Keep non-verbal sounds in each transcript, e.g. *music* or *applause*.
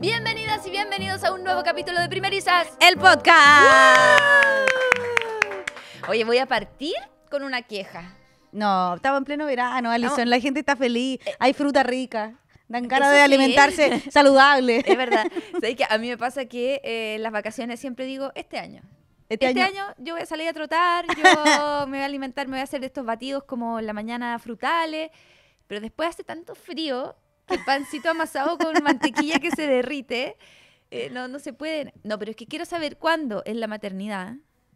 Bienvenidas y bienvenidos a un nuevo capítulo de Primerizas, el podcast. Oye, voy a partir con una queja. No, estaba en pleno verano, Alison. La gente está feliz, eh. hay fruta rica, dan cara de alimentarse *laughs* saludable. Es verdad. que a mí me pasa que eh, las vacaciones siempre digo, este año. Este, este año, yo voy a salir a trotar, yo *laughs* me voy a alimentar, me voy a hacer estos batidos como la mañana frutales, pero después hace tanto frío el pancito amasado con *laughs* mantequilla que se derrite. Eh, no, no se puede. No, pero es que quiero saber cuándo es la maternidad.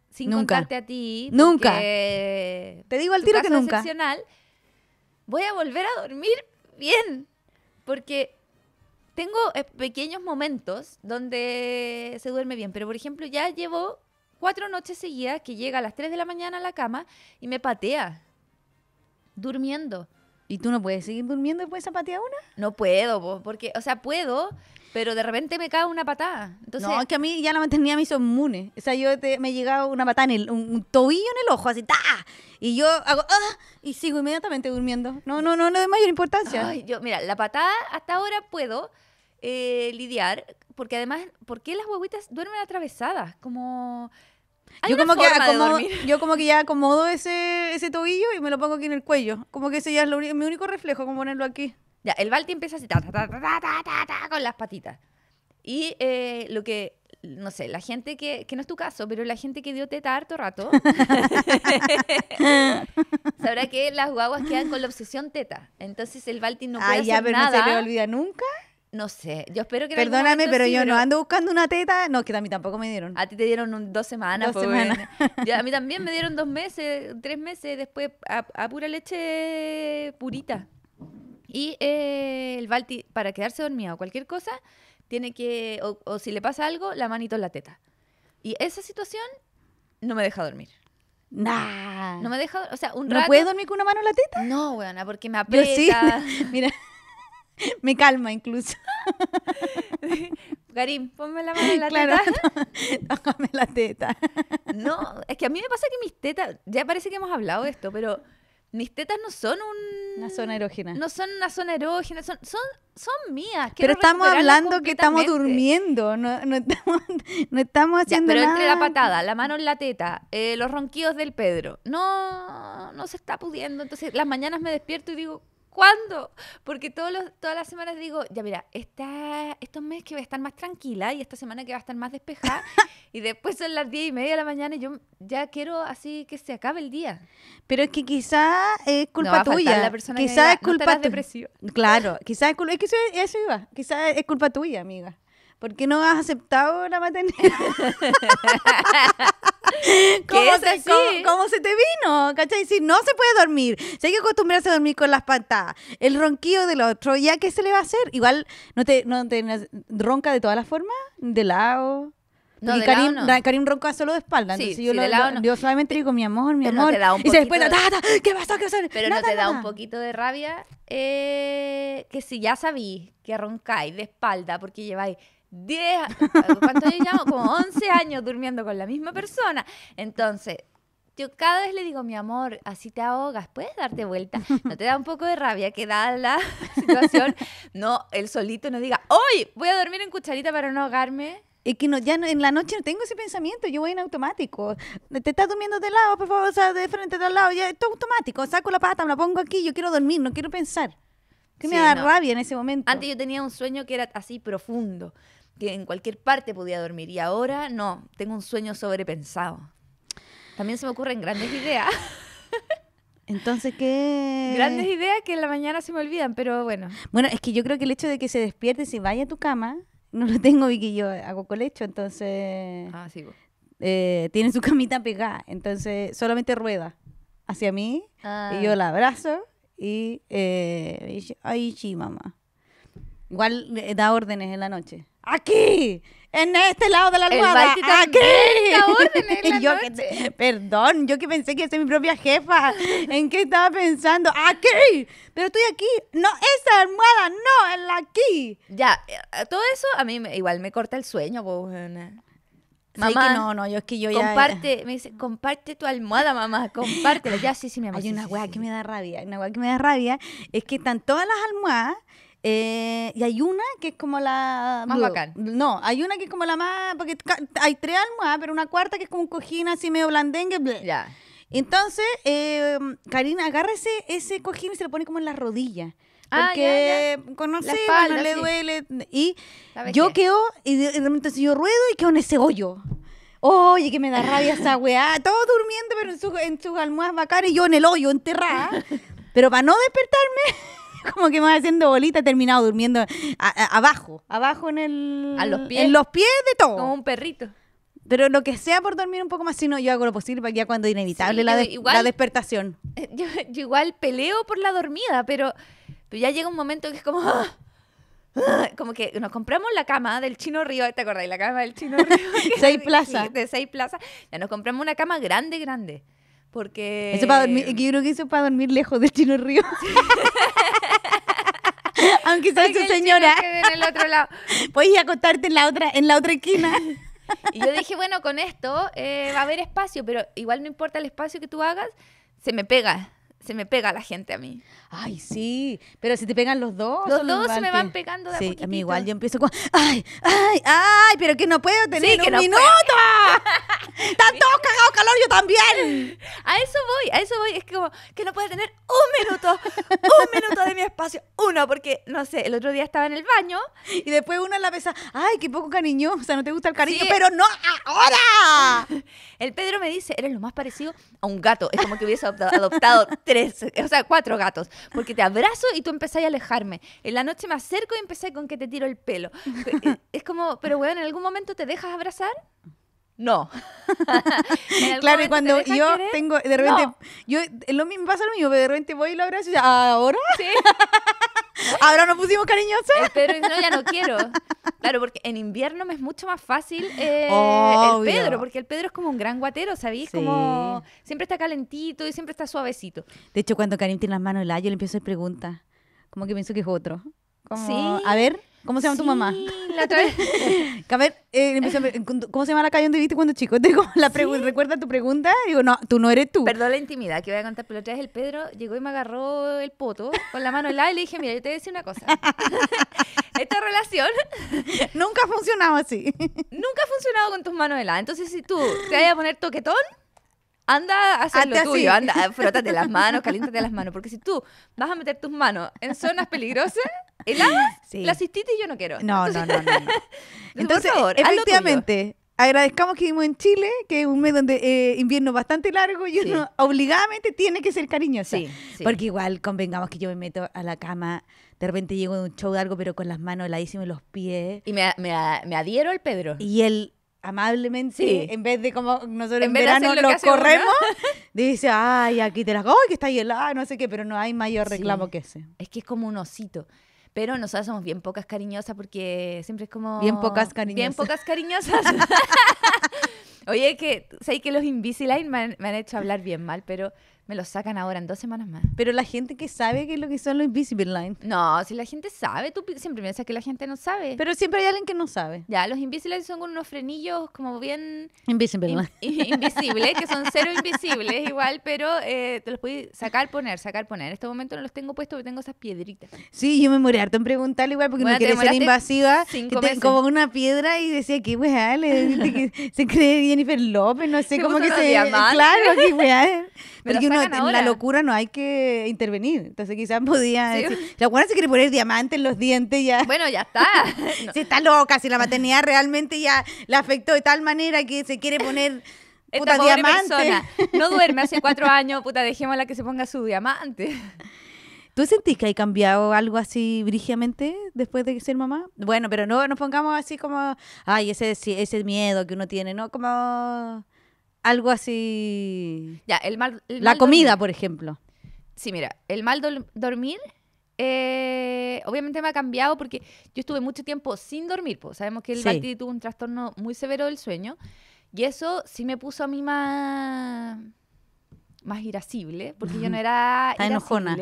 Sin contarte a ti. Nunca. Te digo al tiro que nunca. Excepcional, voy a volver a dormir bien. Porque tengo eh, pequeños momentos donde se duerme bien. Pero, por ejemplo, ya llevo cuatro noches seguidas que llega a las 3 de la mañana a la cama y me patea. Durmiendo. ¿Y tú no puedes seguir durmiendo después de esa una? No puedo, porque, o sea, puedo, pero de repente me cae una patada. Entonces, no, es que a mí ya la mantenía me mis O sea, yo me me llegado una patada en el, un, tobillo en el ojo, así, ¡ta! Y yo hago, ¡ah! Y sigo inmediatamente durmiendo. No, no, no, no de mayor importancia. yo, mira, la patada hasta ahora puedo eh, lidiar, porque además, ¿por qué las huevitas duermen atravesadas? Como yo como, que *laughs* yo como que ya acomodo ese, ese tobillo y me lo pongo aquí en el cuello. Como que ese ya es mi único reflejo, como ponerlo aquí. Ya, el balti empieza así, con las patitas. Y eh, lo que, no sé, la gente que, que no es tu caso, pero la gente que dio teta harto rato, *laughs* sabrá que las guaguas quedan con la obsesión teta. Entonces el Balti no ah, puede ah, ya, pero no se le olvida nunca. No sé, yo espero que... Perdóname, pero yo no ando buscando una teta. No, que a mí tampoco me dieron. A ti te dieron dos semanas. a mí *laughs* también me dieron dos meses, tres meses después a, pura leche purita. Y eh, el Balti, para quedarse dormido o cualquier cosa, tiene que, o, si le pasa algo, la manito en la teta. Y esa situación no me deja dormir. Nah. No me deja, o sea, un rato. ¿No puedes dormir con una mano en la teta? No, weona, porque me aprieta. Yo sí. *laughs* Mira. *laughs* Me calma incluso. *laughs* Karim, ponme la mano en la teta. *laughs* la teta. No, es que a mí me pasa que mis tetas, ya parece que hemos hablado de esto, pero mis tetas no son un... Una zona erógena. No son una zona erógena, son, son, son mías. pero estamos hablando que estamos durmiendo, no, estamos, haciendo nada. Pero entre la patada, la mano en la teta, eh, los ronquidos del Pedro, no, no se está pudiendo. Entonces las mañanas me despierto y digo, ¿cuándo? Porque todos todas las semanas digo, ya mira, esta, estos meses que va a estar más tranquila y esta semana que va a estar más despejada *laughs* y después son las diez y media de la mañana y yo ya quiero así que se acabe el día. Pero es que quizá es culpa tuya. La persona quizá es culpa tuya. Claro, quizá es culpa, que iba, quizá es culpa tuya, amiga. ¿Por qué no has aceptado la maternidad? *laughs* ¿Cómo, se, se te vino? ¿Cachai? Si no se puede dormir, si hay que acostumbrarse a dormir con las patadas, el ronquido del otro, ¿ya qué se le va a hacer? Igual, ¿no te, no ronca de todas las formas? ¿De lado? No, y Karim, no. Karim ronca solo de espalda. Sí, yo, lado yo, solamente digo, mi amor, mi amor. y se después, ¿qué pasó? ¿Qué pasó? Pero no te da un poquito de rabia eh, que si ya sabís que roncáis de espalda porque lleváis 10, ¿cuánto yo Como 11 años durmiendo con la misma persona. Entonces, yo cada vez le digo, mi amor, así te ahogas, puedes darte vuelta. ¿No te da un poco de rabia que da la *laughs* situación? No, él solito no diga, hoy voy a dormir en cucharita para no ahogarme. Y que no, ya en la noche no tengo ese pensamiento, yo voy en automático. Te estás durmiendo de lado, por favor, o sea, de frente, de lado, ya, esto automático. Saco la pata, me la pongo aquí, yo quiero dormir, no quiero pensar. ¿Qué me da rabia en ese momento. Antes yo tenía un sueño que era así profundo que en cualquier parte podía dormir y ahora no, tengo un sueño sobrepensado. También se me ocurren grandes ideas. *laughs* Entonces, ¿qué? Grandes ideas que en la mañana se me olvidan, pero bueno. Bueno, es que yo creo que el hecho de que se despierte y si vaya a tu cama, no lo tengo y que yo hago colecho, entonces... Ah, sí. Pues. Eh, tiene su camita pegada, entonces solamente rueda hacia mí y yo ah. la abrazo y, eh, ay, sí, mamá. Igual eh, da órdenes en la noche aquí, en este lado de la almohada, aquí. *laughs* yo Que, perdón, yo que pensé que era mi propia jefa, ¿en qué estaba pensando? Aquí, pero estoy aquí, no, esa almohada, no, en la aquí. Ya, eh, todo eso a mí igual me corta el sueño, Mamá, que no, no, yo es que yo comparte, ya... me dice, comparte tu almohada, mamá, compártela. Ya, sí, sí, mamá. Hay una sí, que me da rabia, una weá que me da rabia es que están todas las almohadas eh, y hay una que es como la... Más bacán. No, hay una que es como la más... Porque hay tres almohadas, pero una cuarta que es como un cojín así medio blandengue. Ya. Entonces, em, Karina, agárrese ese cojín y se lo pone como en las rodillas. Porque ah, ya, ya. conoce, no le duele. Y yo quedo, y de, yo ruedo y quedo en ese hoyo. Oye, que me da rabia esa weá. Todo durmiendo, pero en, sus en sus almohadas bacanas y yo en el hoyo, enterrada. *laughs* pero para no despertarme... *laughs* como que me haciendo bolita, he terminado durmiendo abajo, abajo en el... A los pies. En los pies de todo. Como un perrito. Pero lo que sea por dormir un poco más, si no, yo hago lo posible para que ya cuando es inevitable la, la despertación. *laughs* Yo, igual peleo por la dormida, pero, ya llega un momento que es como... ¡ah! ¡Ah! como que nos compramos la cama del Chino Río, ¿te acordáis? La cama del Chino *laughs* Río. seis plazas. De seis plazas. Ya nos compramos una cama grande, grande. Porque. Eso yo creo que eso para dormir lejos del Chino Río. *laughs* Aunque sea su señora. En el *laughs* acostarte en la otra, en la otra esquina. *laughs* y yo dije, bueno, con esto eh, va a haber espacio, pero igual no importa el espacio que tú hagas, se me pega, se me pega la gente a mí. Ay, sí, pero si te pegan los dos. Los dos se me van pegando de sí, a mí igual yo empiezo con, ay, ay, ay, pero que no puedo tener un minuto. *laughs* Están todos cagados calor, yo también. A eso voy, a eso voy. Es como que no puedo tener un minuto, un minuto de mi espacio. Uno, porque, no sé, el otro día estaba en el baño y después uno en la mesa, ay, qué poco cariño, o sea, no te gusta el cariño, pero no ahora. *laughs* El Pedro me dice, eres lo más parecido a un gato. Es como que hubiese adoptado tres, o sea, cuatro gatos porque te abrazo y tú empezás a alejarme. En la noche me acerco y empecé con que te tiro el pelo. *laughs* Eh, es como, pero weón, ¿en algún momento te dejas abrazar? No. *laughs* claro, y cuando yo tengo, de repente, yo, lo mismo pasa lo mismo, de repente voy y lo abrazo y ya, ah, ¿ahora? Sí. *laughs* Ahora nos pusimos cariñosos. El Pedro no, ya no quiero. Claro, porque en invierno me es mucho más fácil eh, el Pedro, porque el Pedro es como un gran guatero, ¿sabéis? Como siempre está calentito y siempre está suavecito. De hecho, cuando Karim tiene las manos heladas, yo le empiezo a hacer preguntas. Como que pienso que es otro. sí. A ver. ¿Cómo se llama tu mamá? La otra vez. *laughs* eh, ¿Cómo se llama la calle donde viviste cuando chico? *laughs* Te digo, la ¿Recuerda tu pregunta? Digo, no, tú no eres tú. Perdón la intimidad que voy a contar, pero la otra vez el Pedro llegó y me agarró el poto con la mano helada y le dije, mira, yo te voy a decir una cosa. *laughs* Esta relación nunca ha funcionado así. nunca ha funcionado con tus manos heladas. Entonces, si tú te vas a poner toquetón, anda a hacer lo tuyo, anda, frótate las manos, de las manos, porque si tú vas a meter tus manos en zonas peligrosas, ¿Heladas? Sí. La y yo no quiero. No, no, no, Entonces, *laughs* efectivamente, agradezcamos que vivimos en Chile, que es un mes donde eh, invierno bastante largo y uno obligadamente tiene que ser cariñoso. Sí, Porque igual convengamos que yo me meto a la cama, de repente llego en un show de algo, pero con las manos heladísimas y los pies. Y me, me, me adhiero al Pedro. Y él amablemente, en vez de como nosotros en, verano lo, corremos, *laughs* dice, ay, aquí te las... ¡Ay, que está helada! No sé qué, pero no hay mayor reclamo que ese. Es que es como un osito pero nosotras somos bien pocas cariñosas porque siempre es como... Bien pocas cariñosas. Bien pocas cariñosas. *laughs* Oye, que sé que los Invisalign me han, me han, hecho hablar bien mal, pero me los sacan ahora en dos semanas más. Pero la gente que sabe qué es lo que son los Invisalign. No, si la gente sabe, tú siempre piensas que la gente no sabe. Pero siempre hay alguien que no sabe. Ya, los Invisalign son unos frenillos como bien... Invisible. *laughs* Invisible invisibles, que son cero invisibles igual, pero eh, te los puedes sacar, poner, sacar, poner. En este momento no los tengo puestos porque tengo esas piedritas. Sí, yo me morí harto en preguntarle igual porque no quería ser invasiva. que como una piedra y decía que, que se cree bien Jennifer López, no sé, cómo que se... llama. Claro, *laughs* que Porque en la locura no hay que intervenir. Entonces quizás podía la buena se quiere poner diamante en los dientes ya. Bueno, ya está. *laughs* Si está loca, si la maternidad realmente ya la afectó de tal manera que se quiere poner... Puta no duerme hace cuatro *laughs* años, puta, dejémosla que se ponga su diamante. ¿Tú sentís que hay cambiado algo así brígidamente después de ser mamá? Bueno, pero no nos pongamos así como, ay, ese, ese miedo que uno tiene, ¿no? Como algo así. Ya, el mal. la comida, por ejemplo. Sí, mira, el mal dormir. Eh, obviamente me ha cambiado porque yo estuve mucho tiempo sin dormir. Pues sabemos que el sí. tuvo un trastorno muy severo del sueño. Y eso sí me puso a mí más, más irascible, porque yo no era irascible. enojona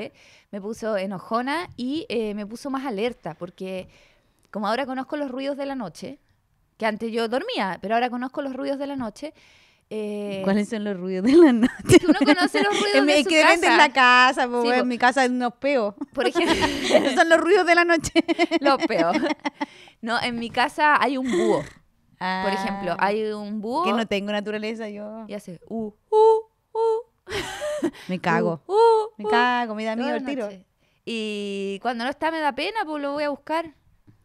me puso enojona y eh, me puso más alerta, porque como ahora conozco los ruidos de la noche, que antes yo dormía, pero ahora conozco los ruidos de la noche, eh, ¿Cuáles son los ruidos de la noche? No conoces los ruidos en, que casa. en la casa, pues, en mi casa es unos peos. Por ejemplo, *laughs* son los ruidos de la noche. *laughs* Los peos. No, en mi casa hay un búho. por ah. ejemplo, hay un búho. Que no tengo naturaleza yo. Y hace, uh, uh, uh. Me cago. *laughs* Me cago, comida mía el tiro. Y cuando no está me da pena, pues lo voy a buscar.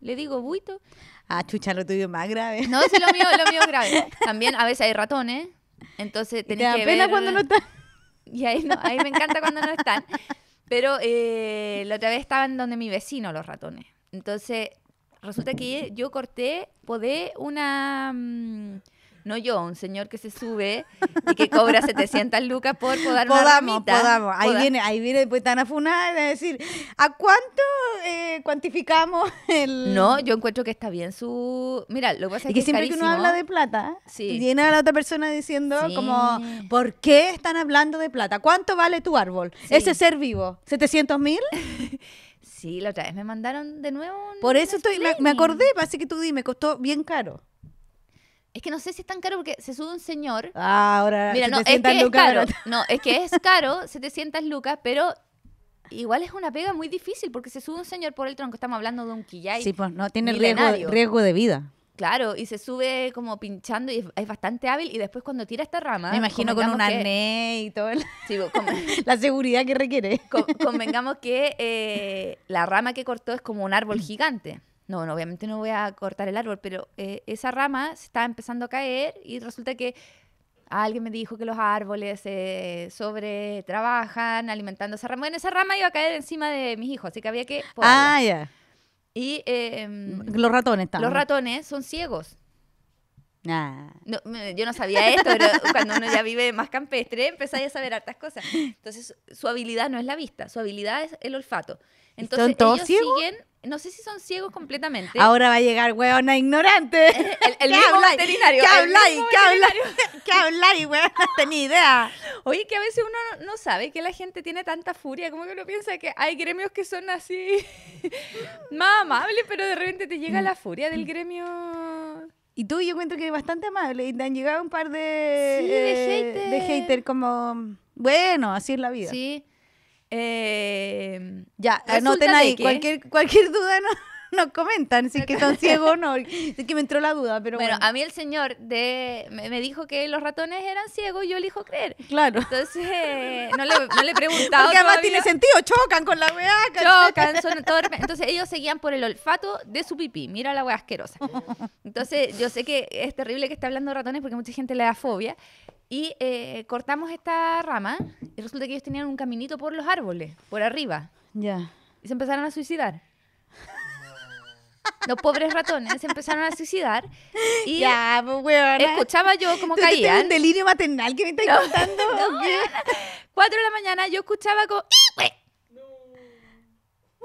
Le digo, buito. Ah, chucha, lo tuyo es más grave. No, sí, lo mío, lo mío es *laughs* grave. También a veces hay ratones. Entonces tenés da pena cuando no están. Y ahí, no, ahí me encanta cuando no están. Pero eh, la otra vez estaban donde mi vecino los ratones. Entonces resulta que yo corté, podé una... Mm, no yo, un señor que se sube y que cobra 700 lucas por podar una Podamos, Ahí viene, ahí viene pues tan afunada a decir, ¿a cuánto eh, cuantificamos el...? No, yo encuentro que está bien su... Mira, lo que pasa es, que, siempre que uno habla de plata, viene a la otra persona diciendo como, ¿por qué están hablando de plata? ¿Cuánto vale tu árbol? Ese ser vivo, ¿700 mil? Sí, la otra vez me mandaron de nuevo. Un, Por eso estoy, me, acordé, así que tú di, me costó bien caro. Es que no sé si es tan caro porque se sube un señor. Ah, ahora. Mira, no, es que es caro. No, es que es caro, 700 lucas, pero igual es una pega muy difícil porque se sube un señor por el tronco. Estamos hablando de un quillay. Sí, pues no, tiene riesgo, riesgo de vida. Claro, y se sube como pinchando y es, bastante hábil y después cuando tira esta rama... Me imagino con un arnés y todo. Pues, *laughs* la seguridad que requiere. convengamos que eh, la rama que cortó es como un árbol gigante no, obviamente no voy a cortar el árbol, pero eh, esa rama se está empezando a caer y resulta que alguien me dijo que los árboles eh, sobre trabajan alimentando esa rama. Bueno, esa rama iba a caer encima de mis hijos, así que había que... Ah, ya. Y... Em, los ratones también. Los ratones son ciegos. Ah. No, yo no sabía esto, pero *laughs* cuando uno ya vive más campestre, empezáis a saber hartas cosas. Entonces, su habilidad no es la vista, su habilidad es el olfato. Entonces, ellos siguen, no sé si son ciegos completamente. Ahora va a llegar weona, ignorante. *laughs* El, mismo veterinario. ¿Qué habláis? ¿Qué habla *laughs* ¿Qué habláis, No idea. Oye, que a veces uno no sabe que la gente tiene tanta furia, ¿Cómo que uno piensa que hay gremios que son así más amables, pero de repente te llega mm. la furia del gremio y tú yo encuentro que es bastante amable. Y te han llegado un par de, sí, de, eh, hater. como, bueno, así es la vida. Sí. Eh, ya, anoten ahí. Cualquier, cualquier duda, ¿no? no comentan si es que son ciegos o no. *laughs* Es que me entró la duda, pero bueno. a mí el señor me, dijo que los ratones eran ciegos y yo elijo creer. Claro. Entonces, eh, no, le, no preguntado Porque además tiene sentido, chocan con la weá. Chocan, son Entonces ellos seguían por el olfato de su pipí. Mira la weá asquerosa. Entonces yo sé que es terrible que esté hablando de ratones porque mucha gente le da fobia. Y eh, cortamos esta rama y resulta que ellos tenían un caminito por los árboles, por arriba. Ya. Y se empezaron a suicidar. Los pobres ratones se empezaron a suicidar. Y ya, pues, Escuchaba yo cómo caían. un delirio maternal que me estáis *laughs* contando. No, Cuatro de la mañana yo escuchaba como...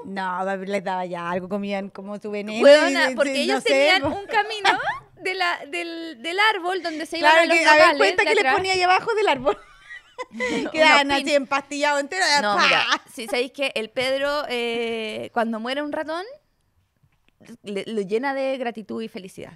No, les daba ya algo, comían como su veneno. Huevona, porque ellos tenían un camino de del, del, árbol donde se iban a los que, a cuenta que les ponía ahí abajo del árbol. *laughs* Quedaban así empastillados enteros. No, mira, si sabéis que el Pedro, eh, cuando muere un ratón, lo llena de gratitud y felicidad.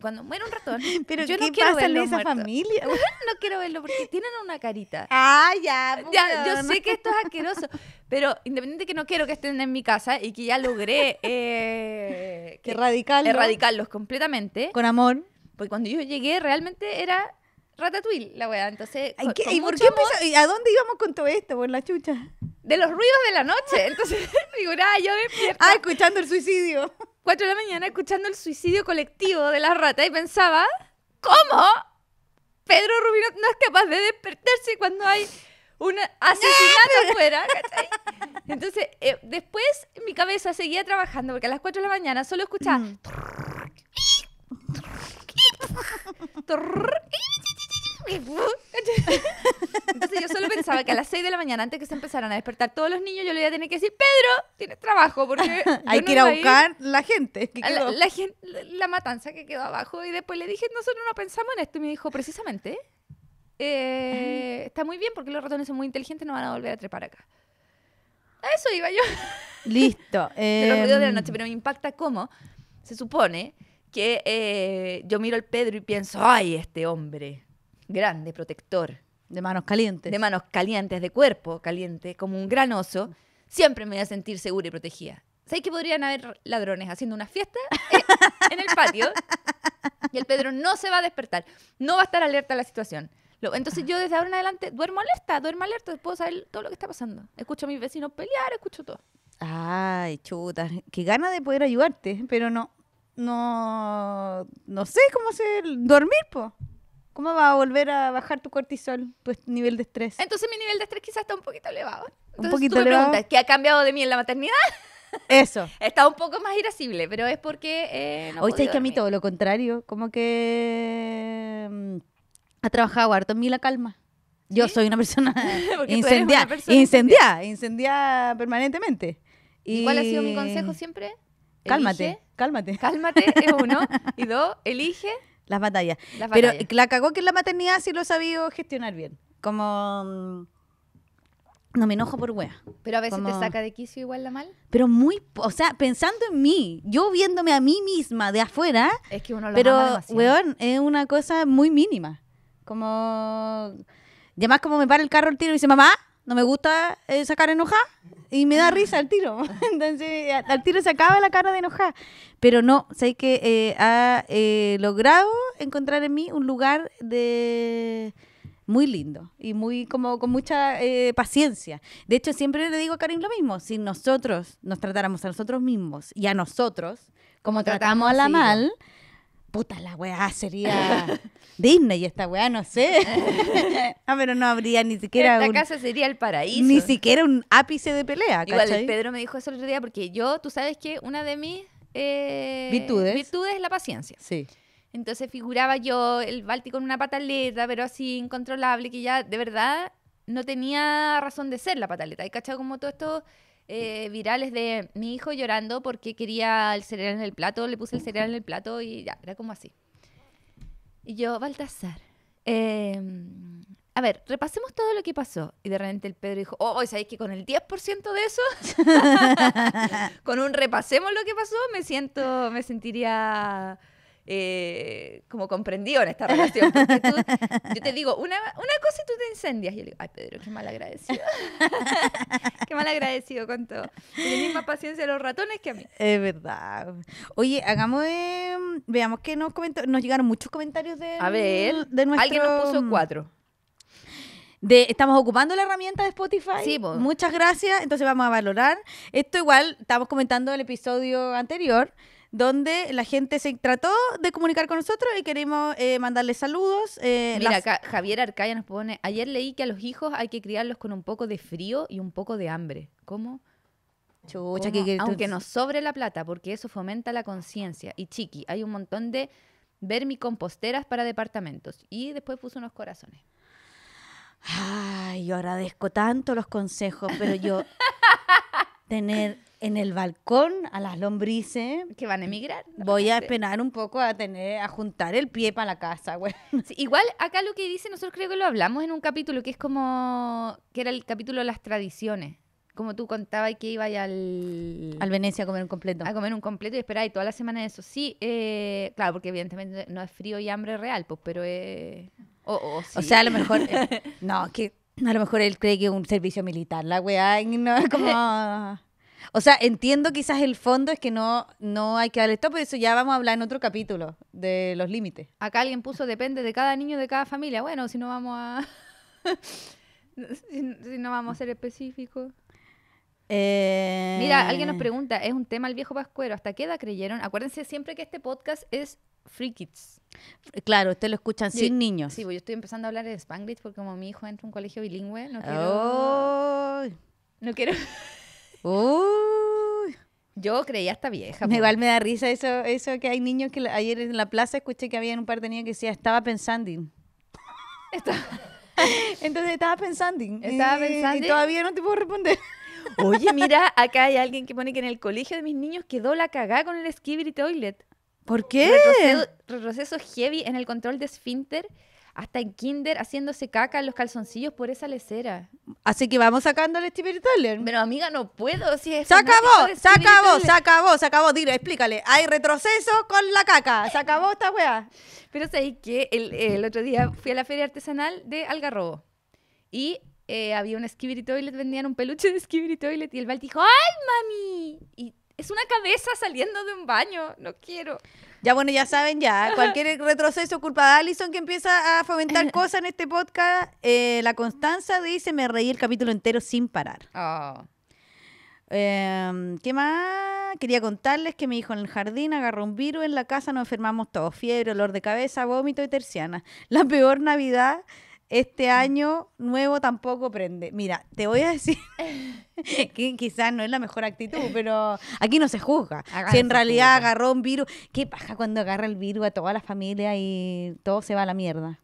Cuando muere un ratón, *laughs* yo no quiero pasa en esa familia? *laughs* no quiero verlo porque tienen una carita. *laughs* Ah, ya. yo sé que esto es asqueroso, pero independiente que no quiero que estén en mi casa y que ya logré eh, que erradicarlos. erradicarlos completamente. Con amor. Porque cuando yo llegué realmente era Rata Ratatouille, la weá. Entonces, ¿Y, por qué empezó? ¿Y ¿A dónde íbamos con todo esto? Por la chucha. De los ruidos de la noche. *laughs* Entonces, figuraba yo despierta. Ah, escuchando el suicidio. Cuatro de la mañana escuchando el suicidio colectivo de la rata, y pensaba, ¿cómo? Pedro Rubino no es capaz de despertarse cuando hay un asesinato *laughs* afuera, Entonces, eh, después mi cabeza seguía trabajando porque a las cuatro de la mañana solo escuchaba. Mm. *laughs* Entonces yo solo pensaba que a las 6 de la mañana, antes que se empezaran a despertar todos los niños, yo le iba a tener que decir, Pedro, tienes trabajo, porque... *laughs* Hay que ir a buscar la gente. La, matanza que quedó abajo. Y después le dije, nosotros no pensamos en esto. Y me dijo, precisamente, eh, está muy bien porque los ratones son muy inteligentes, no van a volver a trepar acá. A eso iba yo. *laughs* Listo. de los de la em. noche, pero me impacta cómo se supone que eh, yo miro al Pedro y pienso, ay, este hombre grande, protector. De manos calientes. De manos calientes, de cuerpo caliente, como un gran oso, siempre me voy a sentir segura y protegida. ¿Sabéis que podrían haber ladrones haciendo una fiesta eh, en el patio? Y el Pedro no se va a despertar, no va a estar alerta a la situación. Entonces yo desde ahora en adelante duermo alerta, duermo alerta, puedo saber todo lo que está pasando. Escucho a mis vecinos pelear, escucho todo. Ay, chuta, qué gana de poder ayudarte, pero no, no, no sé cómo hacer dormir, po. ¿Cómo va a volver a bajar tu cortisol, tu nivel de estrés? Entonces mi nivel de estrés quizás está un poquito elevado. un poquito tú elevado. ¿qué ha cambiado de mí en la maternidad? *laughs* Eso. Está un poco más irascible, pero es porque... Eh, Hoy estáis que a mí todo lo contrario, como que mm, ha trabajado harto en mí la calma. Yo soy una persona incendiada, incendiada, incendiada permanentemente. ¿Y, cuál ha sido mi consejo siempre? Cálmate, cálmate. Cálmate es uno. *laughs* Y dos, elige las batallas. Pero la cagó que la maternidad sí lo he sabido gestionar bien. Como... Mm, no me enojo por wea. Pero a veces te saca de quicio igual la mal. Pero muy, o sea, pensando en mí, yo viéndome a mí misma de afuera. Es que uno lo Pero, weón, es una cosa muy mínima. Como. Y además, como me para el carro el tiro y dice, mamá, no me gusta eh, sacar enojada. Y me da ah. risa al tiro. *laughs* Entonces, al tiro se acaba la cara de enojada. Pero no, sé que eh, ha eh, logrado encontrar en mí un lugar de muy lindo y muy como con mucha eh, paciencia. De hecho, siempre le digo a Karim lo mismo, si nosotros nos tratáramos a nosotros mismos y a nosotros, como tratamos, a la mal, puta, la weá sería *laughs* y esta weá, no sé. *laughs* ah, pero no habría ni siquiera. Esta casa sería el paraíso. Ni siquiera un ápice de pelea. ¿cachai? Igual Pedro me dijo eso el otro día porque yo, tú sabes que una de mis eh, virtudes. virtudes es la paciencia. Sí. Entonces figuraba yo el Balti con una pataleta, pero así incontrolable, que ya de verdad no tenía razón de ser la pataleta. y cachado como todo esto? Eh, virales de mi hijo llorando porque quería el cereal en el plato, le puse el cereal en el plato y ya, era como así. Y yo, Baltasar, em, a ver, repasemos todo lo que pasó. Y de repente el Pedro dijo, oh, ¿sabéis que con el 10% de eso, *laughs* con un repasemos lo que pasó, me siento, me sentiría eh, como comprendido en esta relación. Porque tú, yo te digo una, una cosa y tú te incendias. Y yo le digo, ay, Pedro, qué mal agradecido. *laughs* qué mal agradecido con todo. Tienes misma paciencia de los ratones que a mí. Es verdad. Oye, hagamos, em, veamos que nos comentó, nos llegaron muchos comentarios de, a ver, de nuestro... Alguien nos puso mm, cuatro. De, estamos ocupando la herramienta de Spotify. Sí, Muchas gracias. Entonces vamos a valorar. Esto igual, estamos comentando el episodio anterior donde la gente se trató de comunicar con nosotros y queremos eh, mandarles saludos. Eh, Mira, Javier Arcaya nos pone, ayer leí que a los hijos hay que criarlos con un poco de frío y un poco de hambre. ¿Cómo? que, Aunque nos sobre la plata, porque eso fomenta la conciencia. Y chiqui, hay un montón de vermicomposteras para departamentos. Y después puso unos corazones. Ay, yo agradezco tanto los consejos, pero yo *laughs* tener en el balcón a las lombrices. Que van a emigrar. Voy a esperar un poco a tener, a juntar el pie para la casa, güey. *laughs* igual acá lo que dice, nosotros creo que lo hablamos en un capítulo que es como, que era el capítulo de las tradiciones. Como tú contabas que ibas al... Al Venecia a comer un completo. A comer un completo y y toda la semana eso. Sí, eh, claro, porque evidentemente no es frío y hambre real, pues, pero... Eh, O sea, a lo mejor... *laughs* no, que a lo mejor él cree que es un servicio militar, la weá, no, *laughs* como... O sea, entiendo quizás el fondo es que no, no hay que darle esto pero eso ya vamos a hablar en otro capítulo de los límites. Acá alguien puso depende de cada niño, de cada familia. Bueno, si no vamos a... *laughs* si no vamos a ser específicos. Mira, alguien nos eh, pregunta, es un tema el viejo pascuero, ¿hasta qué edad creyeron? Acuérdense siempre que este podcast es Free Kids. Claro, ustedes lo escuchan sin niños. Sí, pues, yo estoy empezando a hablar de Spanglish porque como mi hijo entra a un colegio bilingüe, no quiero... No quiero... Yo creía hasta vieja. Igual me da risa eso, eso que hay niños que ayer en la plaza escuché que había un par de niños que decía, estaba pensando. *laughs* Entonces estaba pensando. Estaba pensando. y todavía no te puedo responder. Oye, mira, acá hay alguien que pone que en el colegio de mis niños quedó la cagada con el skibidi toilet. ¿Por qué? Retroceso, heavy en el control de esfínter, hasta en kinder, haciéndose caca en los calzoncillos por esa lecera. Así que vamos sacando el skibidi toilet. Pero amiga, no puedo. Si es se acabó, se acabó, se acabó, se acabó. Dile, explícale. Hay retroceso con la caca. Se acabó esta weá. Pero sabéis que el, el otro día fui a la feria artesanal de Algarrobo. Y eh, había un y Toilet, vendían un peluche de esquibrito Toilet y el Val dijo, ¡ay, mami! Y es una cabeza saliendo de un baño, no quiero. Ya bueno, ya saben, ya. Cualquier retroceso culpa de Allison que empieza a fomentar *laughs* cosas en este podcast, eh, la Constanza dice, me reí el capítulo entero sin parar. Oh. Em, ¿Qué más? Quería contarles que mi hijo en el jardín agarró un virus en la casa, nos enfermamos todos, fiebre, olor de cabeza, vómito y terciana. La peor Navidad este año nuevo tampoco prende. Mira, te voy a decir *laughs* que quizás no es la mejor actitud, pero aquí no se juzga. si en realidad agarró un virus, ¿qué pasa cuando agarra el virus a toda la familia y todo se va a la mierda?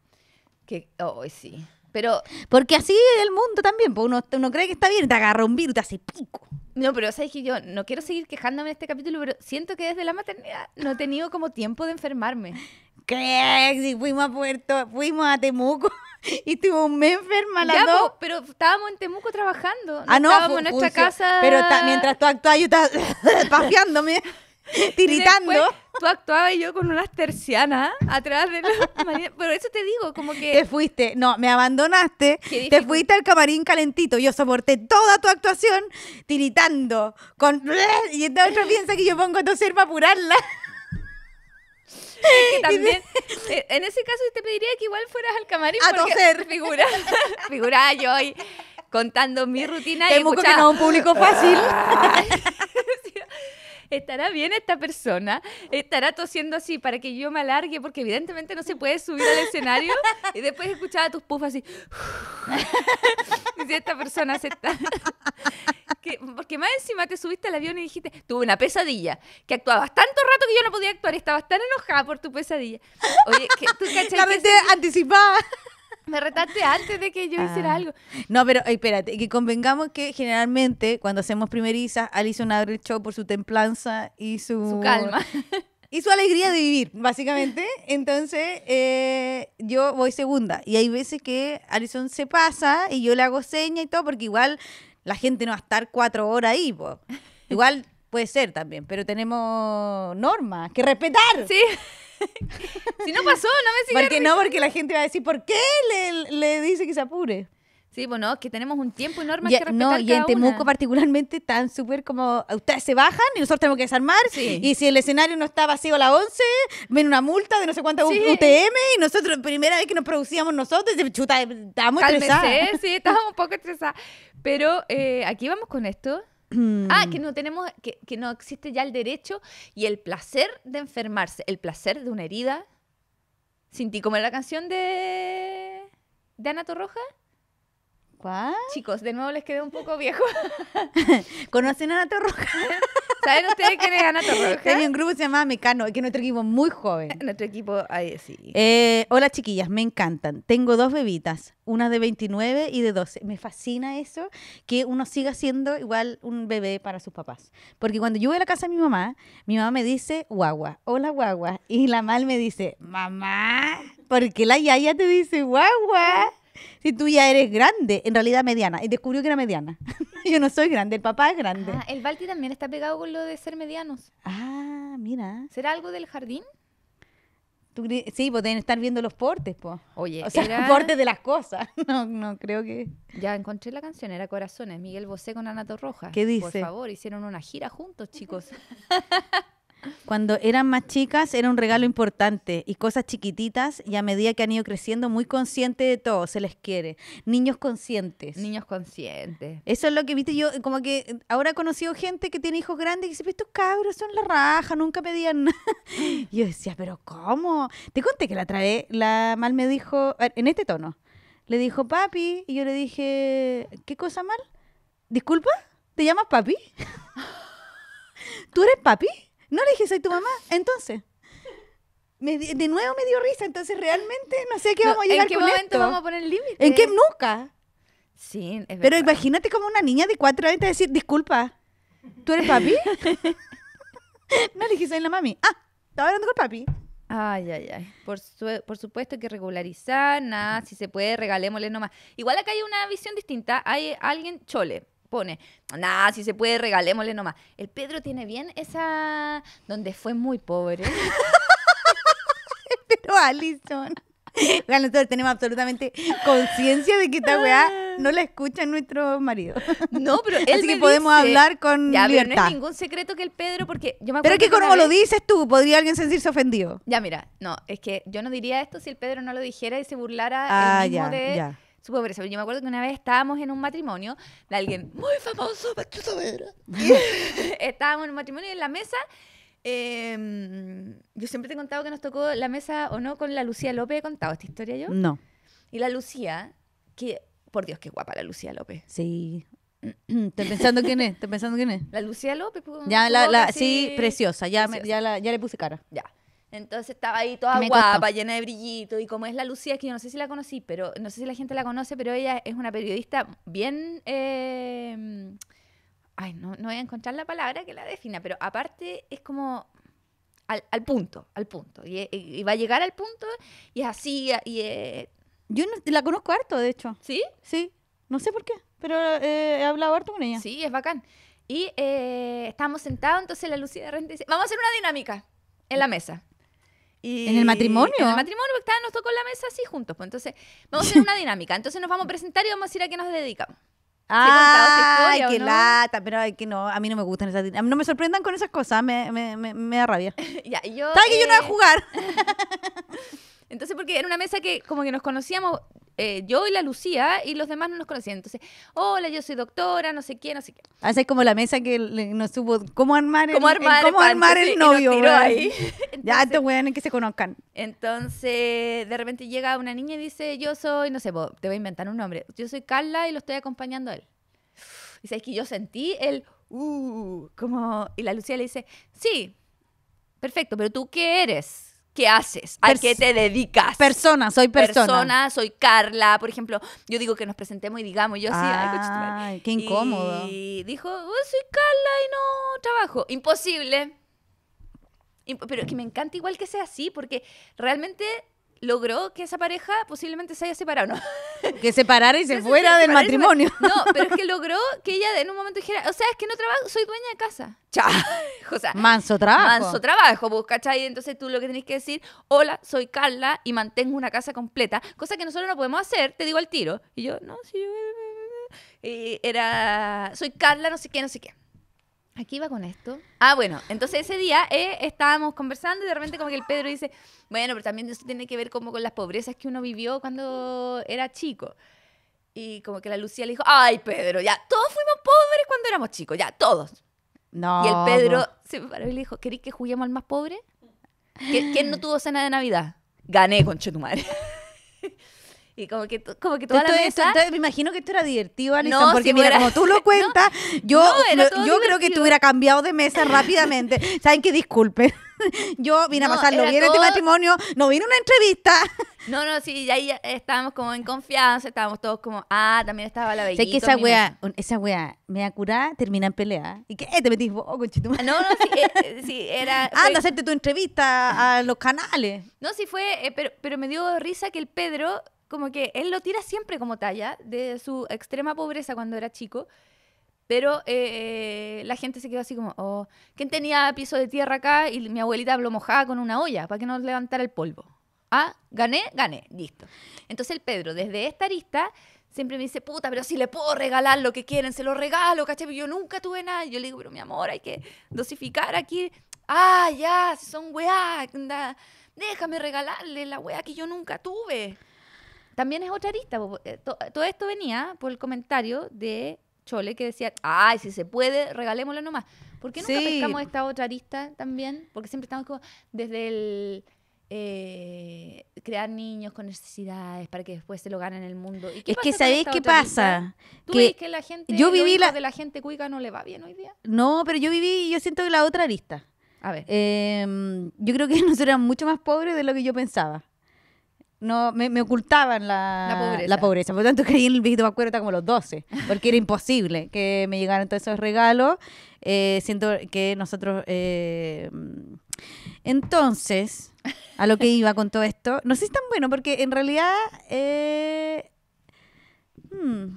Que hoy sí. Pero porque así es el mundo también, pues, uno, cree que está bien, te agarra un virus, te hace pico. No, pero sabes que yo no quiero seguir quejándome en este capítulo, pero siento que desde la maternidad no he tenido como tiempo de enfermarme fuimos a Puerto, fuimos a Temuco. *laughs* Y estuvo un mes enferma pero estábamos en Temuco trabajando. ah, no. Estábamos en nuestra casa. Pero mientras tú actuabas, yo estaba *laughs* *laughs* tiritando. tú actuabas y yo con unas tercianas atrás de la Pero eso te digo, como que. Te fuiste, no, me abandonaste. Te fuiste al camarín calentito. Yo soporté toda tu actuación tiritando. Con... Y entonces piensa que yo pongo a toser para apurarla. *laughs* Eh, en ese caso te pediría que igual fueras al camarín. A toser. *laughs* Figura, *laughs* figura yo hoy contando mi rutina. Temo y que no un público fácil. ¿estará bien esta persona? ¿Estará tosiendo así para que yo me alargue? Porque evidentemente no se puede subir al escenario. Y después escuchaba tus pufas así. *laughs* y esta persona se *laughs* porque más encima te subiste al avión y dijiste, tuve una pesadilla, que actuabas tanto rato que yo no podía actuar, estabas tan enojada por tu pesadilla. Oye, que, ¿tú La mente anticipada. Me retaste antes de que yo ah. hiciera algo. No, pero eh, espérate, que convengamos que generalmente cuando hacemos primeriza, Alison abre el show por su templanza y su... calma. y su alegría de vivir, básicamente. Entonces, eh, yo voy segunda. Y hay veces que Alison se pasa y yo le hago seña y todo, porque igual la gente no va a estar cuatro horas ahí, Igual puede ser también, pero tenemos normas que respetar. Sí si no pasó, no me sigas. Porque no, porque la gente va a decir, ¿por qué le, dice que se apure? Sí, bueno, es que tenemos un tiempo enorme que y en Temuco particularmente tan súper como, ustedes se bajan y nosotros tenemos que desarmar. Y si el escenario no está vacío a las 11, ven una multa de no sé cuánto UTM y nosotros, primera vez que nos producíamos nosotros, chuta, estábamos estresados. Sí, estábamos un poco estresadas. Pero eh, aquí vamos con esto ah, que mm. no tenemos, que, no existe ya el derecho y el placer de enfermarse, el placer de una herida. Sin como la canción de, de Ana Torroja. Chicos, de nuevo les quedé un poco viejo. *laughs* ¿Conocen a Ana *laughs* ¿Saben ustedes quién es Ana Torroja? Tenía un grupo que se llama Mecano, que nuestro equipo muy joven. *laughs* Nuestro equipo, ahí sí. Eh, hola chiquillas, me encantan. Tengo dos bebitas, una de 29 y de 12. Me fascina eso, que uno siga siendo igual un bebé para sus papás. Porque cuando yo voy a la casa de mi mamá, mi mamá me dice guagua, hola guagua. Y la mal me dice, mamá, ¿por qué la yaya te dice guagua? Si tú ya eres grande, en realidad mediana. Y descubrió que era mediana. *laughs* *laughs* yo no soy grande, el papá es grande. Ah, el Balti también está pegado con lo de ser medianos. Ah, mira. ¿Será algo del jardín? sí, pues estar viendo los portes, pues. Oye, o sea, *laughs* portes de las cosas. *laughs* No, no creo que. Ya encontré la canción, era Corazones, Miguel Bosé con Anato Roja. ¿Qué dice? Por favor, hicieron una gira juntos, chicos. Cuando eran más chicas era un regalo importante y cosas chiquititas y a medida que han ido creciendo muy consciente de todo, se les quiere. Niños conscientes. Niños conscientes. Eso es lo que viste yo, como que ahora he conocido gente que tiene hijos grandes y dice, estos cabros son la raja, nunca pedían nada. *laughs* yo decía, pero ¿cómo? Te conté que la trae, la mal me dijo, en este tono, le dijo papi y yo le dije, ¿qué cosa mal? ¿Disculpa? ¿Te llamas papi? *laughs* ¿Tú eres papi? No le dije, soy tu mamá. Entonces. de nuevo me dio risa, entonces realmente no sé a qué vamos a llegar ¿En qué momento vamos a poner el límite? ¿En qué? Nunca. Sí, es verdad. Pero imagínate como una niña de cuatro años te decir, disculpa, ¿tú eres papi? *laughs* no, le dije, soy la mami. Ah, estaba hablando con papi. Ay, ay, ay. Por, por supuesto que regularizar, nada, si se puede, regalémosle nomás. Igual acá hay una visión distinta. Hay alguien chole pone, nada, si se puede, regalémosle nomás. El Pedro tiene bien esa. donde fue muy pobre. *laughs* Pero Alison. Bueno, nosotros tenemos absolutamente conciencia de que esta weá no la escucha nuestro marido. No, pero *laughs* él que podemos hablar con ya, no es ningún secreto que el Pedro, porque yo me acuerdo Pero es que, como lo dices tú, podría alguien sentirse ofendido. Ya, mira, no, es que yo no diría esto si el Pedro no lo dijera y se burlara ah, el mismo de... Yo me acuerdo que una vez estábamos en un matrimonio de alguien muy famoso, *laughs* estábamos en un matrimonio y en la mesa. Em, yo siempre te he contado que nos tocó la mesa o no con la Lucía López. ¿He contado esta historia yo? No. Y la Lucía, que por Dios, qué guapa la Lucía López. Sí. Estoy pensando quién es, estoy pensando quién es. La Lucía López. Pues, ya, la, sí, preciosa. Ya, ya le puse cara. Ya. Entonces estaba ahí toda guapa, llena de brillito. Y como es la Lucía, que yo no sé si la conocí, pero no sé si la gente la conoce, pero ella es una periodista bien. Em, ay, no, voy a encontrar la palabra que la defina, pero aparte es como al, punto, al punto. Y, va a llegar al punto y es así. Y, Yo la conozco harto, de hecho. ¿Sí? Sí. No sé por qué, pero eh, he hablado harto con ella. Sí, es bacán. Y eh, estábamos sentados, entonces la Lucía de repente dice, vamos a hacer una dinámica en la mesa. ¿En el matrimonio? En el matrimonio, porque nos tocó la mesa así juntos. Pues. Entonces, vamos a hacer una *laughs* dinámica. Entonces, nos vamos a presentar y vamos a decir a qué nos dedicamos. ay, qué lata, pero que no, a mí no me gustan esas No me sorprendan con esas cosas, me, me, me, da rabia. *laughs* ya, yo, que yo no voy a eh, jugar? *laughs* Entonces, porque era una mesa que como que nos conocíamos eh, yo y la Lucía y los demás no nos conocían. Entonces, hola, yo soy doctora, no sé qué, no sé qué. es como la mesa que nos tuvo, cómo armar el, cómo armar novio. *laughs* *laughs* Ya, ya estos que se conozcan. Entonces, de repente llega una niña y dice, yo soy, no sé, te voy a inventar un nombre. Yo soy Carla y lo estoy acompañando a él. Y sabes que yo sentí el, uh, como, y la Lucía le dice, sí, perfecto, pero tú qué eres? ¿Qué haces? ¿A qué te dedicas? Persona, soy persona. Persona, soy Carla. Por ejemplo, yo digo que nos presentemos y digamos, yo sí, ay, qué incómodo. Y dijo, oh, soy Carla y no trabajo. Imposible. Pero que me encanta igual que sea así, porque realmente logró que esa pareja posiblemente se haya separado, ¿no? Que se y se fuera del matrimonio. No, pero es que logró que ella en un momento dijera, o sea, es que no trabajo, soy dueña de casa. Chao. manso trabajo. Manso trabajo, pues, ¿cachai? Entonces tú lo que tenés que decir, hola, soy Carla y mantengo una casa completa, cosa que nosotros no podemos hacer, te digo al tiro. Y yo, no, sí, yo... Y era, soy Carla, no sé qué, no sé qué. Aquí va con esto. Ah, bueno, entonces ese día eh, estábamos conversando y de repente como que el Pedro dice, bueno, pero también eso tiene que ver como con las pobrezas que uno vivió cuando era chico. Y como que la Lucía le dijo, ay, Pedro, ya, todos fuimos pobres cuando éramos chicos, ya, todos. No. Y el Pedro se paró y le dijo, ¿queréis que juguemos al más pobre? ¿Quién no tuvo cena de Navidad? Gané, con tu *laughs* como que, como que toda la mesa... me imagino que esto era divertido, Alisa, porque mira, como tú lo *laughs* cuentas, yo, yo creo que tú hubiera cambiado de mesa rápidamente. *laughs* ¿Saben qué? disculpe *laughs* Yo vine a pasarlo bien este todo... este matrimonio, no vine una entrevista. No, no, sí, ahí estábamos como en confianza, estábamos todos como, ah, también estaba la bellita. Sé que esa weá, esa me da curar, termina en pelea. ¿Y qué? ¿Te metís vos, conchito? no, no, sí, eh, eh, era... Anda ah, hacerte tu entrevista a los canales. No, sí fue, eh, pero, pero me dio risa que el Pedro como que él lo tira siempre como talla de su extrema pobreza cuando era chico. Pero eh, eh, la gente se quedó así como, oh, ¿quién tenía piso de tierra acá? Y mi abuelita lo mojaba con una olla para que no levantara el polvo. Ah, gané, gané, listo. Entonces el Pedro, desde esta arista, siempre me dice, puta, pero si le puedo regalar lo que quieren, se lo regalo, ¿cachai? Pero yo nunca tuve nada. Yo le digo, pero mi amor, hay que dosificar aquí. Ah, ya, son weá, déjame regalarle la weá que yo nunca tuve. También es otra arista. Eh, todo esto venía por el comentario de Chole que decía, ay, si se puede, regalémoslo nomás. ¿Por qué nunca pensamos esta otra arista también? Porque siempre estamos como desde el eh, crear niños con necesidades para que después se lo ganen el mundo. es que sabéis qué pasa. ¿Tú que, que la gente, yo viví la... de la gente cuica no le va bien hoy día? No, pero yo viví, y yo siento que la otra arista. A ver. Em, yo creo que *laughs* nosotros éramos mucho más pobres de lo que yo pensaba no me, ocultaban la, pobreza. Por lo tanto, *laughs* creí en el viejito Pascuero hasta como los 12, porque era imposible que me llegaran todos esos regalos. Eh, siento que nosotros... Eh, entonces, a lo que iba con todo esto, no sé si es tan bueno, porque en realidad... Eh, hmm,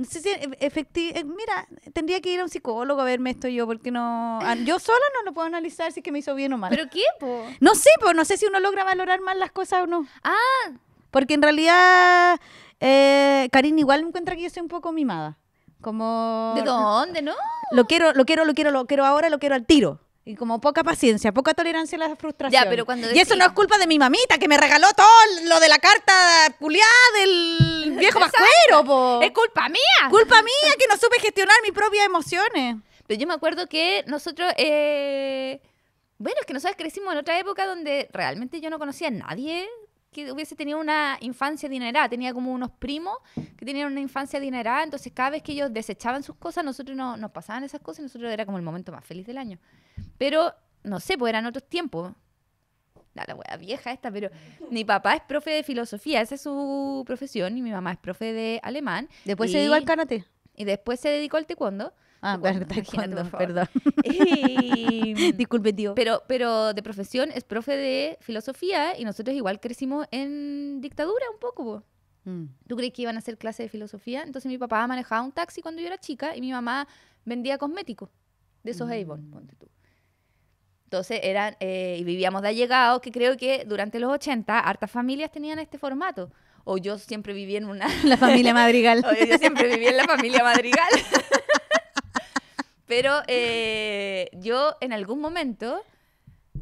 no sé si e-, efectivamente, eh, mira, tendría que ir a un psicólogo a verme esto yo, porque no. Yo sola no lo puedo analizar si es que me hizo bien o mal. ¿Pero qué, po? No sé, pues no sé si uno logra valorar mal las cosas o no. Ah. Porque en realidad, eh, Karina igual encuentra que yo soy un poco mimada. Como. ¿De dónde, no? Lo quiero, lo quiero, lo quiero, lo quiero ahora, lo quiero al tiro. Y como poca paciencia, poca tolerancia a la frustración. Y eso no es culpa de mi mamita, que me regaló todo lo de la carta culiada del *laughs* viejo pascuero, Es culpa mía. Culpa mía que no supe gestionar mis propias emociones. Pero yo me acuerdo que nosotros... Eh, bueno, es que nosotros crecimos en otra época donde realmente yo no conocía a nadie que hubiese tenido una infancia dinerada Tenía como unos primos que tenían una infancia dinerada entonces cada vez que ellos desechaban sus cosas, nosotros no, nos pasaban esas cosas y nosotros era como el momento más feliz del año. Pero, no sé, pues eran otros tiempos. La, vieja esta, pero mi papá es profe de filosofía, esa es su profesión, y mi mamá es profe de alemán. Después se dedicó al karate. Y después se dedicó al taekwondo. Ah, perdón, perdón. *laughs* Disculpe, tío. Pero, pero de profesión es profe de filosofía y nosotros igual crecimos en dictadura un poco, mm. ¿Tú crees que iban a hacer clases de filosofía? Entonces mi papá manejaba un taxi cuando yo era chica y mi mamá vendía cosméticos de esos Avon, mm. ponte tú. Entonces eran, eh, y vivíamos de allegados, que creo que durante los 80 hartas familias tenían este formato. O yo siempre viví en una... La familia *laughs* madrigal. o yo siempre viví en la familia madrigal. *laughs* Pero eh, yo en algún momento,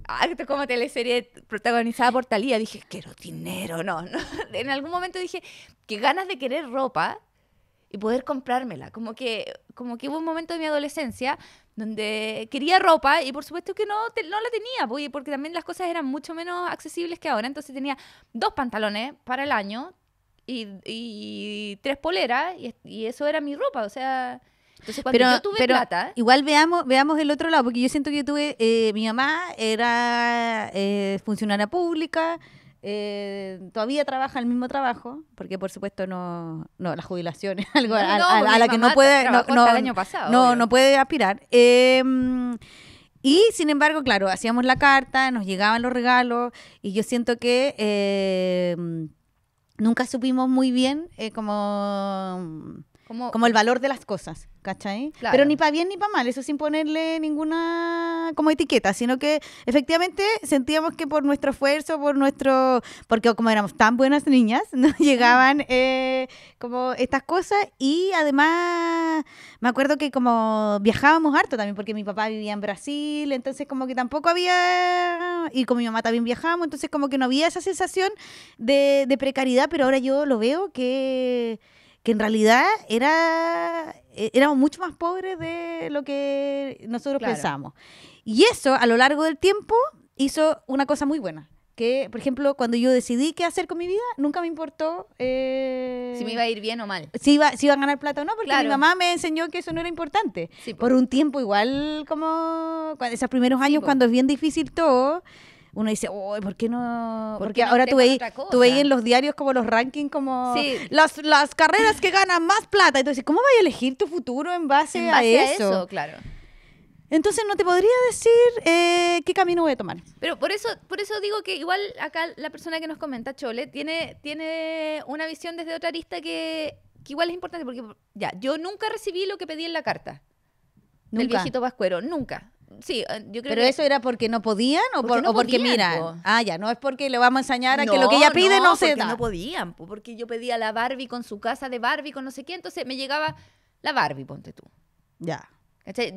acto ah, como teleserie protagonizada por Talía, dije, quiero dinero, no, *laughs* En algún momento dije, qué ganas de querer ropa y poder comprármela. Como que, como que hubo un momento de mi adolescencia donde quería ropa y por supuesto que no, no la tenía, pues, porque también las cosas eran mucho menos accesibles que ahora. Entonces tenía dos pantalones para el año y, tres poleras y, y, eso era mi ropa. O sea, pero, pero Igual veamos, veamos el otro lado, porque yo siento que tuve. Eh, mi mamá era eh, funcionaria pública. Eh, todavía trabaja el mismo trabajo, porque por supuesto no, no jubilación es algo a, la que no puede, no, no, puede aspirar. Em, y sin embargo, claro, hacíamos la carta, nos llegaban los regalos, y yo siento que em, nunca supimos muy bien como como, el valor de las cosas, ¿cachai? Pero ni para bien ni para mal, eso sin ponerle ninguna como etiqueta, sino que efectivamente sentíamos que por nuestro esfuerzo, por nuestro, porque como éramos tan buenas niñas, *laughs* nos llegaban eh, como estas cosas y además me acuerdo que como viajábamos harto también, porque mi papá vivía en Brasil, entonces como que tampoco había, y con mi mamá también viajábamos, entonces como que no había esa sensación de precariedad, pero ahora yo lo veo que que en realidad era e, éramos mucho más pobres de lo que nosotros pensábamos. Y eso, a lo largo del tiempo, hizo una cosa muy buena. Que, por ejemplo, cuando yo decidí qué hacer con mi vida, nunca me importó... Eh, si me iba a ir bien o mal. Si iba, si iba a ganar plata o no, porque mi mamá me enseñó que eso no era importante. por. un tiempo igual, como esos primeros años cuando es bien difícil todo, uno dice, uy, ¿por qué no? Porque ahora tú veías en los diarios como los rankings, como las, carreras que ganan más plata. Entonces, ¿cómo vas a elegir tu futuro en base, a, eso? Claro. Entonces no te podría decir eh, qué camino voy a tomar. Pero por eso, por eso digo que igual acá la persona que nos comenta, Chole, tiene, tiene una visión desde otra arista que, que igual es importante, porque ya, yo nunca recibí lo que pedí en la carta. ¿Nunca? Del viejito vascuero, nunca. Sí, eh, yo creo ¿Pero eso era porque no podían o, porque, mira, Ah, ya, no es porque le vamos a enseñar a que lo que ella pide no, se da. No podían, porque yo pedía la Barbie con su casa de Barbie, con no sé qué, entonces me llegaba la Barbie, ponte tú. Ya.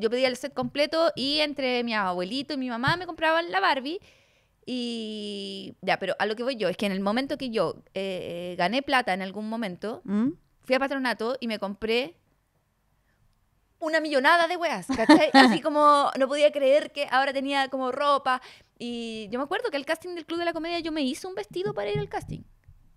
Yo pedía el set completo y entre mi abuelito y mi mamá me compraban la Barbie. Y ya, pero a lo que voy yo es que en el momento que yo eh, eh, gané plata en algún momento, ¿Mm? fui a patronato y me compré una millonada de weas, ¿cachai? Así *laughs* como no podía creer que ahora tenía como ropa. Y yo me acuerdo que el casting del Club de la Comedia yo me hice un vestido para ir al casting.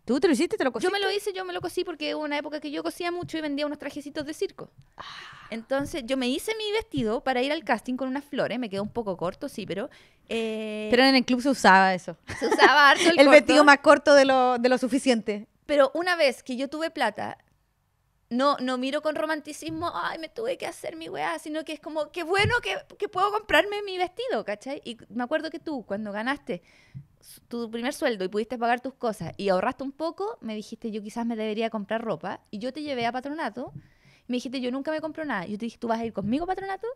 ¿Tú te lo hiciste? ¿Te lo cosiste? Yo me lo hice, yo me lo cosí porque hubo una época que yo cosía mucho y vendía unos trajecitos de circo. Ah. Entonces yo me hice mi vestido para ir al casting con unas flores, me quedó un poco corto, sí, pero... Eh, pero en el club se usaba eso. Se usaba harto el, *laughs* el vestido más corto de lo, de lo suficiente. Pero una vez que yo tuve plata, no, no miro con romanticismo, ay, me tuve que hacer mi weá, sino que es como, qué bueno que, que, puedo comprarme mi vestido, ¿cachai? Y me acuerdo que tú, cuando ganaste tu primer sueldo y pudiste pagar tus cosas y ahorraste un poco, me dijiste, yo quizás me debería comprar ropa, y yo te llevé a patronato, me dijiste, yo nunca me compro nada, yo te dije, ¿tú vas a ir conmigo patronato?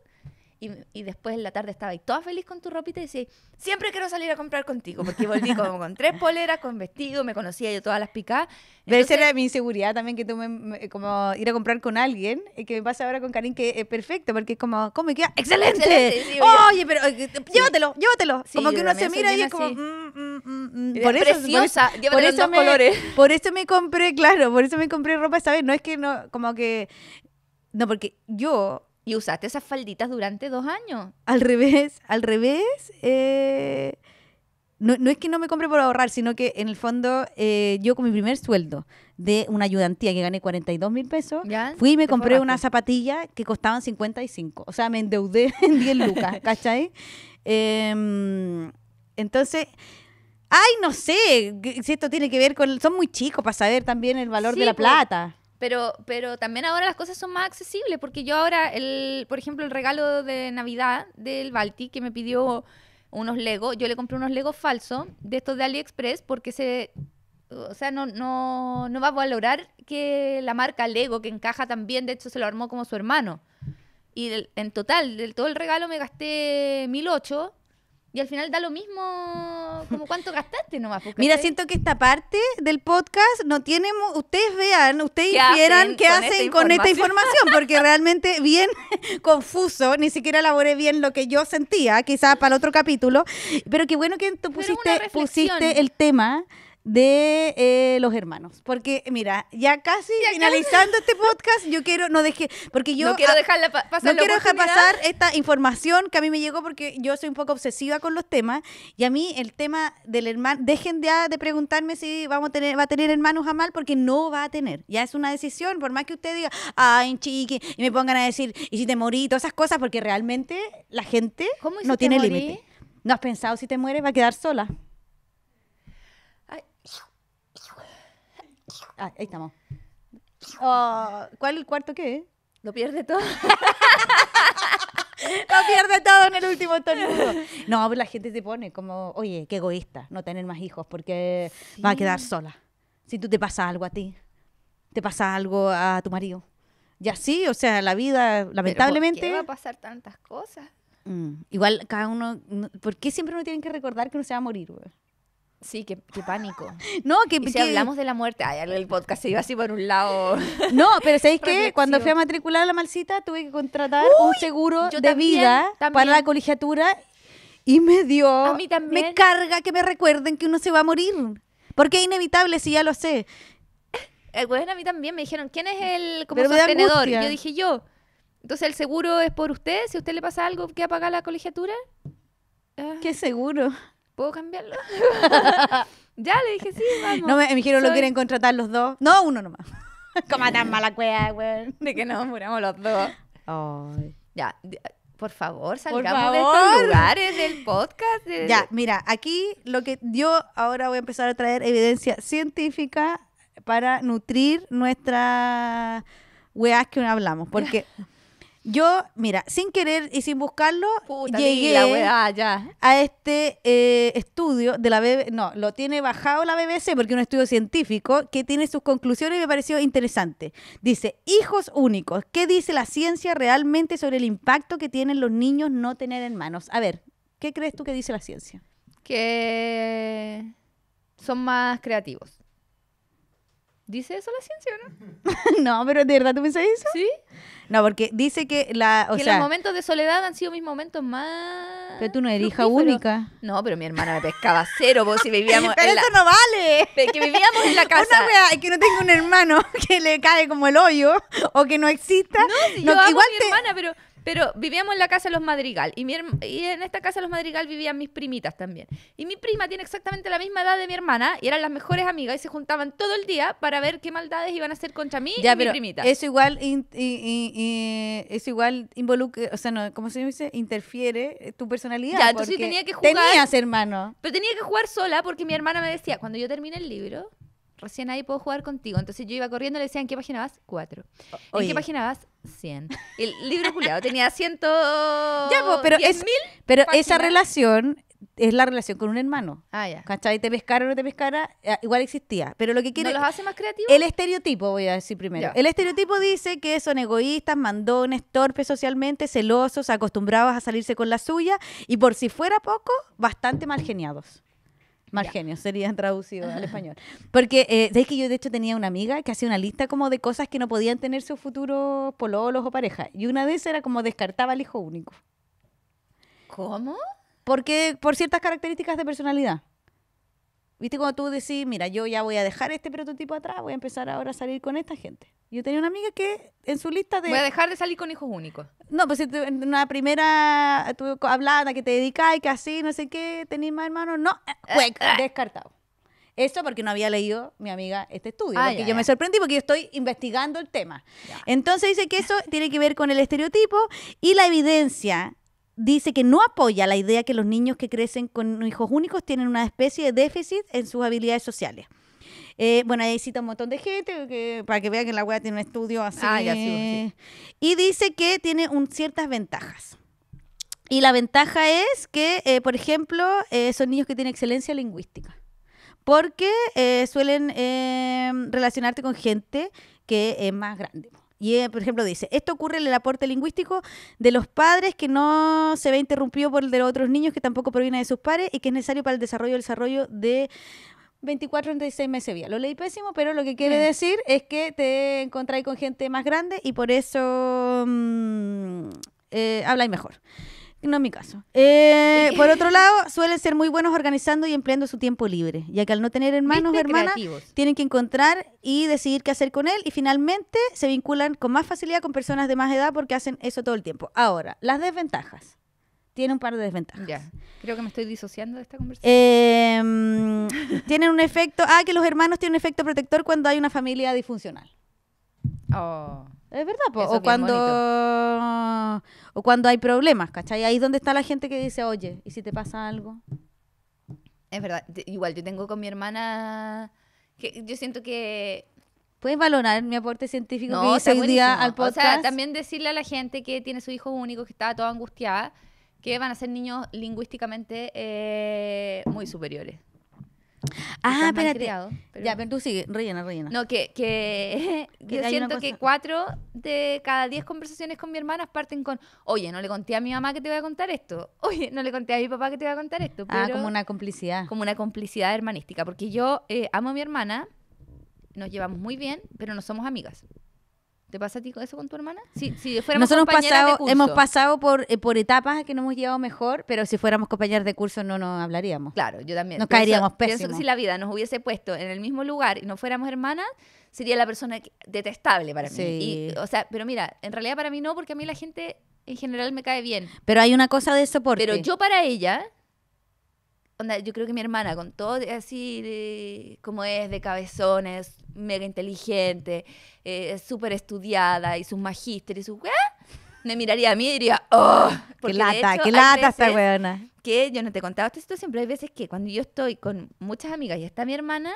y, después en la tarde estaba y toda feliz con tu ropita y decía, siempre quiero salir a comprar contigo, porque volví como con tres poleras, con vestido, me conocía yo todas las picadas. Debe ser mi inseguridad también que tuve como ir a comprar con alguien, eh, que me pasa ahora con Karim, que es perfecto, porque es como, ¿cómo me queda? ¡Excelente! Oye, pero eh, llévatelo, llévatelo. como que uno se mira y es como, mm, mm, mm, por preciosa, por, eso, me, colores. Por eso me compré, claro, por eso me compré ropa, ¿sabes? No es que no, como que, no, porque yo y usaste esas falditas durante dos años. Al revés, al revés. Eh, no, es que no me compre por ahorrar, sino que en el fondo eh, yo con mi primer sueldo de una ayudantía que gané 42 mil pesos, fui y me compré una zapatilla que costaban 55. O sea, me endeudé *laughs* en 10 lucas, *laughs* ¿cachai? Em, entonces... Ay, no sé si esto tiene que ver con... Son muy chicos para saber también el valor de la pues, plata. Pero, pero también ahora las cosas son más accesibles, porque yo ahora, el, por ejemplo, el regalo de Navidad del Balti, que me pidió unos Legos, yo le compré unos Legos falsos de estos de AliExpress, porque se o sea, no, no, no, va a valorar que la marca Lego, que encaja también, de hecho se lo armó como su hermano. Y en total, del todo el regalo me gasté 1008 y al final da lo mismo como cuánto gastaste nomás. Pues, Mira, siento que esta parte del podcast no tiene... Ustedes vean, ustedes vieran qué hacen, con, esta, información? porque *laughs* realmente bien *laughs* confuso, ni siquiera elaboré bien lo que yo sentía, quizás para el otro capítulo, pero qué bueno que tú pusiste, pusiste el tema de eh, los hermanos. Porque, mira, ya casi finalizando este podcast, yo quiero, no dejé, porque yo... No quiero, dejar, pasar quiero esta información que a mí me llegó porque yo soy un poco obsesiva con los temas. Y a mí el tema del hermano, dejen de, de preguntarme si vamos a tener, va a tener hermanos jamás porque no va a tener. Ya es una decisión, por más que usted diga, ay, chiqui, y me pongan a decir, y si te morí, todas esas cosas, porque realmente la gente no tiene límite. ¿No has pensado si te mueres va a quedar sola? Ah, ahí estamos. Oh, ¿Cuál el cuarto qué? Lo pierde todo. *laughs* Lo pierde todo en el último No, la gente se pone como, oye, qué egoísta no tener más hijos porque va a quedar sola. Si tú te pasa algo a ti, te pasa algo a tu marido. Ya así, o sea, la vida, lamentablemente. por qué va a pasar tantas cosas? Mm, igual cada uno. ¿Por qué siempre uno tiene que recordar que uno se va a morir, güey? Sí, qué, pánico. *laughs* no, que, si hablamos de la muerte, ay, el podcast se iba así por un lado. *laughs* no, pero ¿sabéis qué? Cuando fui a matricular a la Malcita, tuve que contratar un seguro de vida para la colegiatura y me dio. A Me carga que me recuerden que uno se va a morir. Porque es inevitable si ya lo sé. el eh, bueno, a mí también me dijeron, ¿quién es el como yo dije, yo. Entonces, ¿el seguro es por usted? Si a usted le pasa algo, ¿qué apaga la colegiatura? ¿Qué ah. seguro? ¿puedo cambiarlo? *laughs* ya le dije, sí, vamos. No, me, dijeron, lo quieren contratar los dos. No, uno nomás. *laughs* Como tan mala cueva, weón, de que nos muramos los dos. Ya, por favor, salgamos de estos lugares del podcast. Ya, mira, aquí lo que yo ahora voy a empezar a traer evidencia científica para nutrir nuestras weas que hablamos, porque *laughs* Yo, mira, sin querer y sin buscarlo, llegué a este eh, estudio de la BBC, no, lo tiene bajado la BBC porque es un estudio científico que tiene sus conclusiones y me pareció interesante. Dice, hijos únicos, ¿qué dice la ciencia realmente sobre el impacto que tienen los niños no tener hermanos? A ver, ¿qué crees tú que dice la ciencia? Que son más creativos. ¿Dice eso la ciencia o no? *laughs* no, pero ¿de verdad tú pensás eso? Sí. No, porque dice que la. que los momentos de soledad han sido mis momentos más. Pero tú no eres hija única. No, pero mi hermana me pescaba cero, vos si vivíamos. *laughs* pero eso no vale. Que vivíamos en la *laughs* casa. Una wea que no tengo un hermano que le cae como el hoyo o que no exista. No, si yo igual mi hermana, pero pero vivíamos en la casa de los Madrigal y, en esta casa de los Madrigal vivían mis primitas también. Y mi prima tiene exactamente la misma edad de mi hermana y eran las mejores amigas y se juntaban todo el día para ver qué maldades iban a hacer contra mí y mi primita. Eso igual, igual involucra, o sea, no, ¿cómo se dice? Interfiere eh, tu personalidad. entonces tenía que Tenías hermano. Pero tenía que jugar sola porque mi hermana me decía, cuando yo termine el libro recién ahí puedo jugar contigo. Entonces yo iba corriendo y le decía, ¿en qué página vas? Cuatro. ¿En qué página vas? Cien. El libro culiado tenía ciento... *laughs* Ya, pero, mil pero esa relación es la relación con un hermano. Ah, ya. ¿Cachai? Te pescara o no te pescara, eh, igual existía. Pero lo que quiere... ¿No los hace más creativos? El estereotipo, voy a decir primero. El estereotipo dice que son egoístas, mandones, torpes socialmente, celosos, acostumbrados a salirse con la suya y por si fuera poco, bastante mal geniados. Mal genio, sería *laughs* traducido al *laughs* español. Porque, eh, ¿sabes que yo de hecho tenía una amiga que hacía una lista como de cosas que no podían tener sus futuros pololos o pareja? Y una de esas era como descartaba al hijo único. ¿Cómo? Porque por ciertas características de personalidad. ¿Viste cuando tú decís, mira, yo ya voy a dejar este prototipo atrás, voy a empezar ahora a salir con esta gente? Yo tenía una amiga que en su lista de... Voy a dejar de salir con hijos únicos. No, pues en una primera, eh, hablada que te y que así, no sé qué, tenés más hermanos. No, eh, eh, descartado. Eso porque no había leído mi amiga este estudio. Ah, yo me sorprendí porque yo estoy investigando el tema. Entonces dice que eso tiene que ver con el estereotipo y la evidencia dice que no apoya la idea que los niños que crecen con hijos únicos tienen una especie de déficit en sus habilidades sociales. Eh, bueno, ahí cita un montón de gente para que vean que la wea tiene un estudio así. Y dice que tiene ciertas ventajas. Y la ventaja es que, eh, por ejemplo, eh, son niños que tienen excelencia lingüística. Porque suelen relacionarte con gente que es más grande. Y, por ejemplo, dice, esto ocurre en el aporte lingüístico de los padres que no se ve interrumpido por el de otros niños que tampoco proviene de sus padres y que es necesario para el desarrollo, el desarrollo de 24, 36 meses vía. Lo leí pésimo, pero lo que quiere mm. decir es que te encontráis con gente más grande y por eso mm, eh, habláis mejor. No es mi caso. Eh, por otro lado, *laughs* suelen ser muy buenos organizando y empleando su tiempo libre, ya que al no tener hermanos o hermanas, tienen que encontrar y decidir qué hacer con él y finalmente se vinculan con más facilidad con personas de más edad porque hacen eso todo el tiempo. Ahora, las desventajas tiene un par de desventajas. Creo que me estoy disociando de esta conversación. Em, tienen un efecto. Ah, que los hermanos tienen un efecto protector cuando hay una familia disfuncional. Oh. Es verdad, o cuando o cuando hay problemas, ¿cachai? Ahí es donde está la gente que dice, oye, ¿y si te pasa algo? Es verdad, igual yo tengo con mi hermana, que yo siento que... Puedes valorar mi aporte científico que hice al podcast. O sea, también decirle a la gente que tiene su hijo único, que está toda angustiada, que van a ser niños lingüísticamente eh, muy superiores. Ah, espérate. Ya, pero tú sigue, rellena, rellena. No, que, que *laughs* yo siento que cuatro de cada diez conversaciones con mi hermana parten con, oye, no le conté a mi mamá que te voy a contar esto, *laughs* oye, no le conté a mi papá que te voy a contar esto. ah, como una complicidad. Como una complicidad hermanística, porque yo eh, amo a mi hermana, nos llevamos muy bien, pero no somos amigas. ¿Te pasa a ti eso con tu hermana? Sí, si fuéramos compañeras de curso. hemos pasado por, eh, por etapas que no hemos llegado mejor, pero si fuéramos compañeras de curso no nos hablaríamos. Claro, yo también. Nos caeríamos pésimo. si la vida nos hubiese puesto en el mismo lugar y no fuéramos hermanas, sería la persona detestable para mí. o sea, pero mira, en realidad para mí no, porque a mí la gente en general me cae bien. Pero hay una cosa de soporte. Pero yo para ella yo creo que mi hermana, con todo así como es, de cabezones, mega inteligente, eh, súper estudiada y sus magísteres y sus me miraría a mí y diría, ¡oh! ¡Qué lata, qué lata esta weona! Que yo no te contaba esta situación, siempre hay veces que cuando yo estoy con muchas amigas y está mi hermana,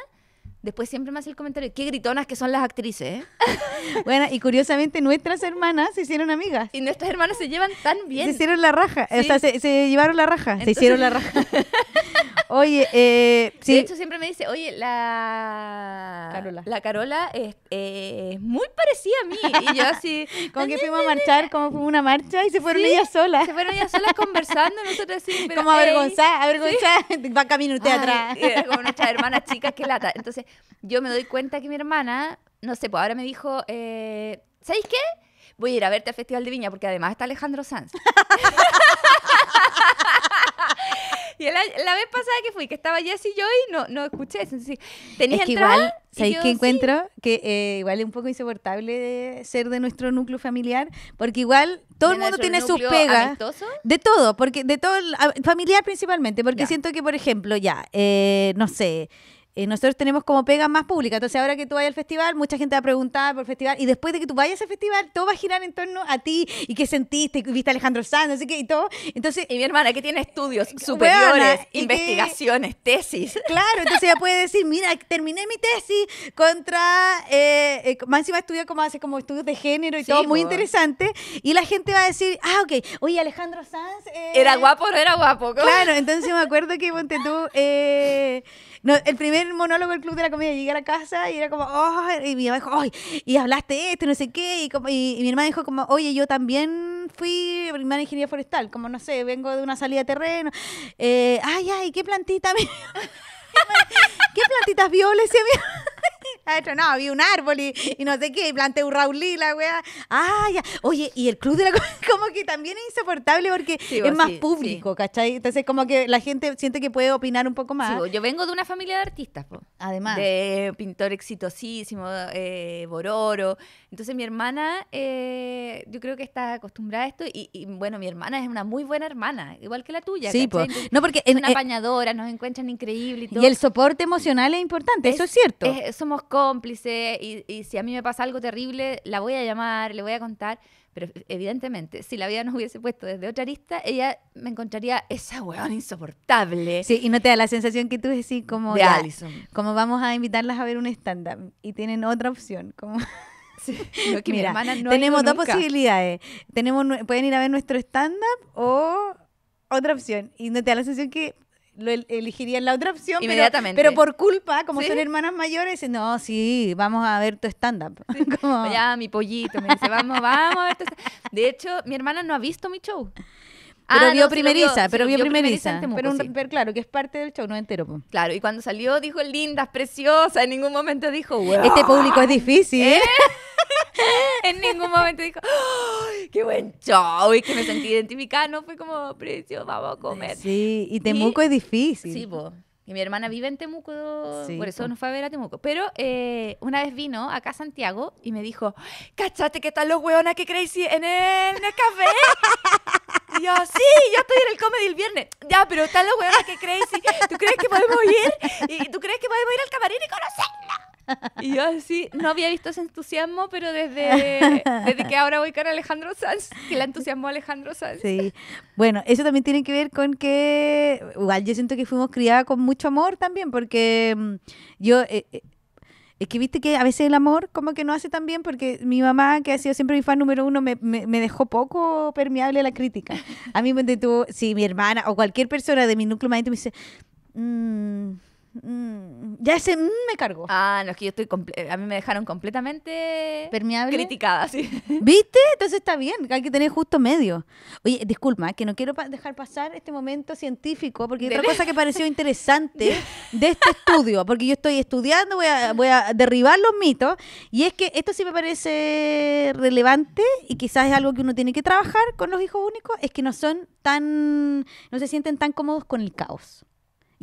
Después siempre me hace el comentario, qué gritonas que son las actrices. *laughs* bueno, y curiosamente nuestras hermanas se hicieron amigas. Y nuestras hermanas se llevan tan bien. Se hicieron la raja, o sea, se, llevaron la raja, se hicieron la raja. *laughs* Oye, eh, De hecho, siempre me dice, oye, la Carola, la Carola es, eh, muy parecida a mí. Y yo así... *laughs* Como que fuimos a marchar, como fuimos una marcha y se fueron ellas solas. Se fueron ellas solas conversando, nosotros así... Pero, como avergonzada, avergonzada, *laughs* va camino usted atrás. Con eh, como nuestras hermanas chicas, que lata. Entonces, yo me doy cuenta que mi hermana, no sé, pues ahora me dijo, eh, ¿sabéis qué? Voy a ir a verte al Festival de Viña, porque además está Alejandro Sanz. *laughs* Y la, vez pasada que fui, que estaba Jess y yo y no, no escuché eso. es que igual, ¿sabéis que encuentro? Que eh, igual es un poco insoportable ser de nuestro núcleo familiar, porque igual todo el mundo tiene sus pegas. De todo, porque de todo, familiar principalmente, porque siento que, por ejemplo, ya, eh, no sé, eh, nosotros tenemos como pega más pública. Entonces, ahora que tú vayas al festival, mucha gente va a preguntar por el festival. Y después de que tú vayas al festival, todo va a girar en torno a ti y qué sentiste, y viste a Alejandro Sanz, así que, y todo. Entonces, y mi hermana que tiene estudios eh, superiores, investigaciones, tesis. *laughs* Claro, entonces ella puede decir, mira, terminé mi tesis contra, eh, eh, más si estudia como hace como estudios de género y todo, muy interesante. Y la gente va a decir, ah, ok, oye, Alejandro Sanz. Eh, ¿Era guapo o no era guapo? Claro, entonces me acuerdo que, Montetú. No, el primer monólogo del Club de la comida llegué a la casa y era como, oh, y mi mamá dijo, ay, y hablaste esto, no sé qué, y, como, y, mi hermana dijo como, oye, yo también fui de ingeniería forestal, como, no sé, vengo de una salida de terreno, eh, ay, ay, qué plantita, *laughs* ¿Qué, ¿qué plantitas violes? Adentro, no, había un árbol y, no sé qué, y planté un Raulí, la weá. Ah, ya. Oye, y el club de la *laughs* como que también es insoportable porque es más público, ¿cachai? Entonces, como que la gente siente que puede opinar un poco más. yo vengo de una familia de artistas, Además. De pintor exitosísimo, eh, Bororo. Entonces, mi hermana, eh, yo creo que está acostumbrada a esto y, bueno, mi hermana es una muy buena hermana, igual que la tuya. Sí, No, porque es una eh, apañadora, nos encuentran increíbles y todo. Y el soporte emocional es importante, eso es cierto. somos cómplice y, si a mí me pasa algo terrible, la voy a llamar, le voy a contar. Pero e, evidentemente, si la vida nos hubiese puesto desde otra arista, ella me encontraría esa weón insoportable. Sí, y no te da la sensación que tú decís como... Como vamos a invitarlas a ver un stand-up y tienen otra opción, como... *laughs* *laughs* Mira, no tenemos dos posibilidades. Tenemos, pueden ir a ver nuestro stand-up o otra opción. Y no te da la sensación que lo elegirían la otra opción. Pero, por culpa, como son hermanas mayores, dicen, no, sí, vamos a ver tu stand-up. Ya, *laughs* mi pollito, me dice, vamos, vamos a ver tu De hecho, mi hermana no ha visto mi show. Pero ah, vio primeriza, pero vio primeriza. Pero, claro, que es parte del show, no entero. Claro, y cuando salió dijo lindas, preciosa, en ningún momento dijo, wow. Este público es difícil. ¿Eh? *laughs* en ningún momento dijo, ¡qué buen show! Y que me sentí identificada, no fue como, precio, vamos a comer. Sí, y Temuco es difícil. Sí, Y mi hermana vive en Temuco, por eso no fue a ver a Temuco. Pero eh, una vez vino acá a Santiago y me dijo, ¡cachate que están los hueonas que crazy en el, en el café! *laughs* Y yo, sí, yo estoy en el comedy el viernes. Ya, pero está lo huevada que crazy. ¿Tú crees que podemos ir? ¿Y tú crees que podemos ir al camarín y conocerla? Y yo sí, no había visto ese entusiasmo, pero desde, desde que ahora voy con Alejandro Sanz, que la entusiasmó Alejandro Sanz. Sí, bueno, eso también tiene que ver con que, igual yo siento que fuimos criadas con mucho amor también, porque mm, yo, eh, eh, es que viste que a veces el amor como que no hace tan bien porque mi mamá, que ha sido siempre mi fan número uno, me, me, dejó poco permeable a la crítica. A mí me detuvo, si mi hermana o cualquier persona de mi núcleo me dice, mm, Mm, ya ese mm, me cargo. Ah, no, es que yo estoy. A mí me dejaron completamente. Permeable. Criticada, sí. *laughs* ¿Viste? Entonces está bien, hay que tener justo medio. Oye, disculpa, que no quiero dejar pasar este momento científico, porque hay otra cosa que pareció interesante *laughs* de este estudio, porque yo estoy estudiando, voy a, voy a derribar los mitos, y es que esto sí me parece relevante y quizás es algo que uno tiene que trabajar con los hijos únicos, es que no son tan. no se sienten tan cómodos con el caos.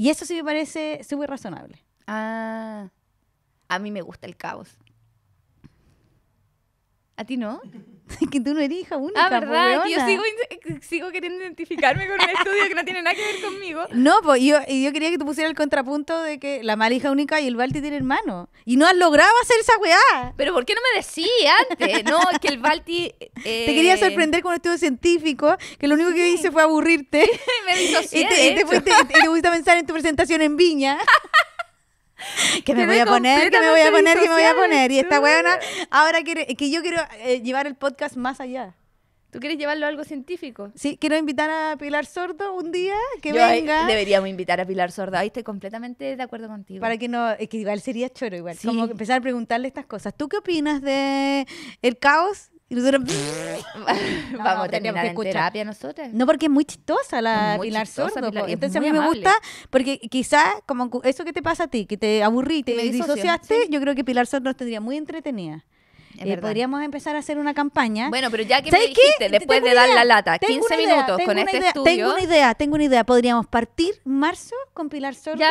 Y eso sí me parece súper razonable. Ah, a mí me gusta el caos. ¿A ti no? *laughs* que tú no eres hija única. Ah, pues, verdad. Yo sigo, queriendo identificarme con un estudio que no tiene nada que ver conmigo. *laughs* No, pues yo, yo quería que tú pusieras el contrapunto de que la mala hija única y el Balti tienen hermano. Y no has logrado hacer esa weá. Pero ¿por qué no me decías antes? No, que el Balti. Eh... *laughs* Te quería eh, sorprender con un estudio científico, que lo único que hice fue aburrirte. me disocié. Y este, este este, te, te, fuiste, te a pensar en tu presentación en Viña. *laughs* que me voy a poner, que me voy a poner, que me voy a poner. Y esta buena ahora quiere, que yo quiero eh, llevar el podcast más allá. ¿Tú quieres llevarlo a algo científico? Sí, quiero invitar a Pilar Sordo un día que venga. Deberíamos invitar a Pilar Sordo. Ahí estoy completamente de acuerdo contigo. Para que no, es que igual sería choro igual. Como empezar a preguntarle estas cosas. ¿Tú qué opinas de el caos? nosotros *laughs* *laughs* vamos a tener que escuchar. terapia nosotros. No, porque es muy chistosa la Pilar Sordo. entonces a mí me gusta, porque quizás como eso que te pasa a ti, que te aburriste y disociaste, yo creo que Pilar Sordo nos tendría muy entretenida. Eh, podríamos empezar a hacer una campaña. Bueno, pero ya que me dijiste, después de dar la lata, 15 minutos con este estudio. Tengo una idea, tengo una idea. Podríamos partir marzo con Pilar Sordo.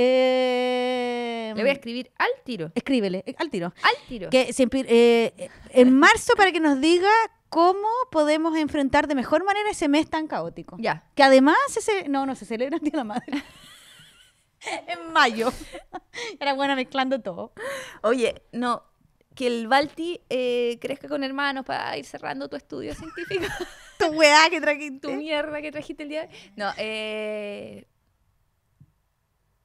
Eh, Le voy a escribir al tiro. Escríbele, eh, al tiro. Al tiro. Que siempre, eh, en marzo para que nos diga cómo podemos enfrentar de mejor manera ese mes tan caótico. Ya. Que además ese no, no se celebra el Día de la Madre. *laughs* en mayo. *laughs* Era buena mezclando todo. Oye, no, que el Balti eh, crezca con hermanos para ir cerrando tu estudio científico. *laughs* tu weá que trajiste. Tu mierda que trajiste el día. No, eh,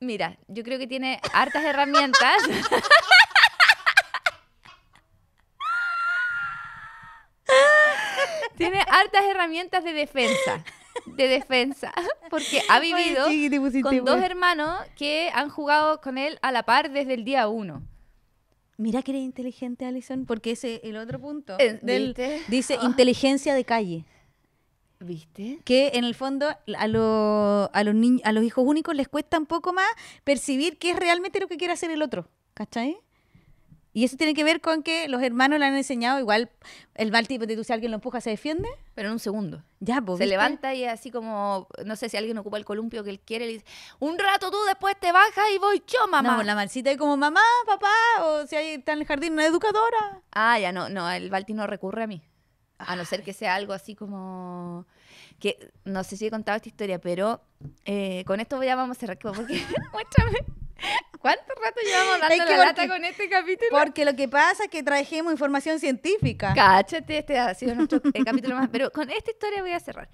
Mira, yo creo que tiene hartas herramientas. *laughs* tiene hartas herramientas de defensa. De defensa. Porque ha vivido con dos hermanos que han jugado con él a la par desde el día uno. Mira que eres inteligente, Alison, porque ese el otro punto. Eh, dice *laughs* inteligencia de calle. ¿Viste? Que en el fondo a, a, los a los hijos únicos les cuesta un poco más percibir qué es realmente lo que quiere hacer el otro. ¿Cachai? Y eso tiene que ver con que los hermanos le han enseñado, igual el Balti, si alguien lo empuja, se defiende. Pero en un segundo. Ya, pues. Se levanta y así como, no sé si alguien ocupa el columpio que él quiere, le dice, un rato tú después te bajas y voy yo, mamá. No, pues, la marcita es como, mamá, papá, o si hay, está en el jardín una educadora. Ah, ya, no, no, el Balti no recurre a mí. A no ser que sea algo así como. que No sé si he contado esta historia, pero eh, con esto ya vamos a cerrar. Porque, *laughs* muéstrame. ¿Cuánto rato llevamos dando la lata con este capítulo? Porque lo que pasa es que trajimos información científica. Cáchate, este ha sido nuestro eh, capítulo más. Pero con esta historia voy a cerrar.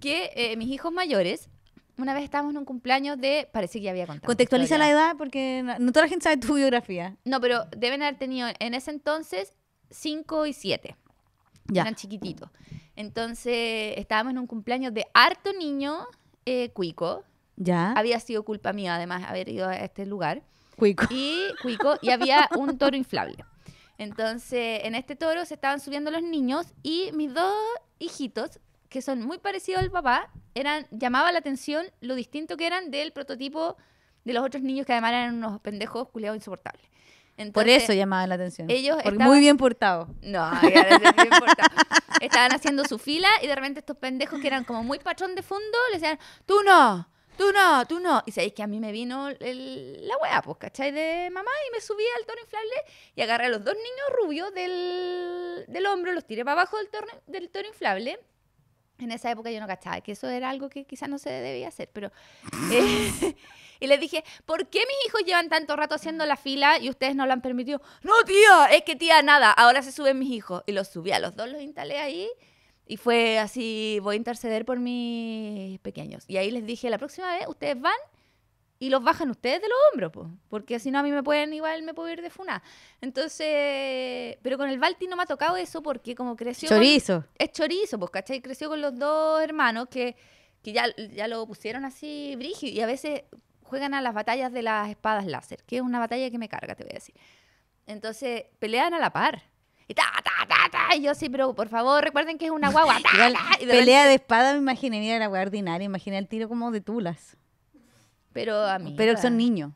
Que eh, mis hijos mayores, una vez estábamos en un cumpleaños de. Parece que ya había contado. Contextualiza la edad porque no, no toda la gente sabe tu biografía. No, pero deben haber tenido en ese entonces 5 y 7. Eran chiquititos. Entonces estábamos en un cumpleaños de harto niño eh, cuico. Ya. Había sido culpa mía, además, haber ido a este lugar. Cuico. Y cuico. Y había un toro inflable. Entonces, en este toro se estaban subiendo los niños y mis dos hijitos, que son muy parecidos al papá, eran, llamaba la atención lo distinto que eran del prototipo de los otros niños que además eran unos pendejos culiados insoportables. Por eso llamaban la atención. Ellos Porque muy bien portados. No, *laughs* bien *laughs* portado. Estaban haciendo su fila y de repente estos pendejos que eran como muy patrón de fondo le decían, tú no, tú no, tú no. Y sabéis que a mí me vino la weá, pues, ¿cachai? De mamá y me subí al toro inflable y agarré a los dos niños rubios del, hombro, los tiré para abajo del toro del toro inflable. En esa época yo no cachaba que eso era algo que quizás no se debía hacer, pero... *laughs* Eh, y les dije, ¿por qué mis hijos llevan tanto rato haciendo la fila y ustedes no lo han permitido? No, tía, es que tía, nada, ahora se suben mis hijos. Y los subí, a los dos los instalé ahí. Y fue así, voy a interceder por mis pequeños. Y ahí les dije, la próxima vez ustedes van y los bajan ustedes de los hombros, porque si no a mí me pueden igual, me puedo ir de funa. Entonces, pero con el Balti no me ha tocado eso porque como creció... Chorizo. es chorizo, pues, ¿cachai? Creció con los dos hermanos que, que ya, ya lo pusieron así brígido y a veces juegan a las batallas de las espadas láser, que es una batalla que me carga, te voy a decir. Entonces, pelean a la par. Y, ta, ta, yo sí, pero por favor, recuerden que es una guagua. *laughs* pelea de espada, me imaginé, mira, la guagua ordinaria, imaginé el tiro como de tulas. Pero a Pero son niños.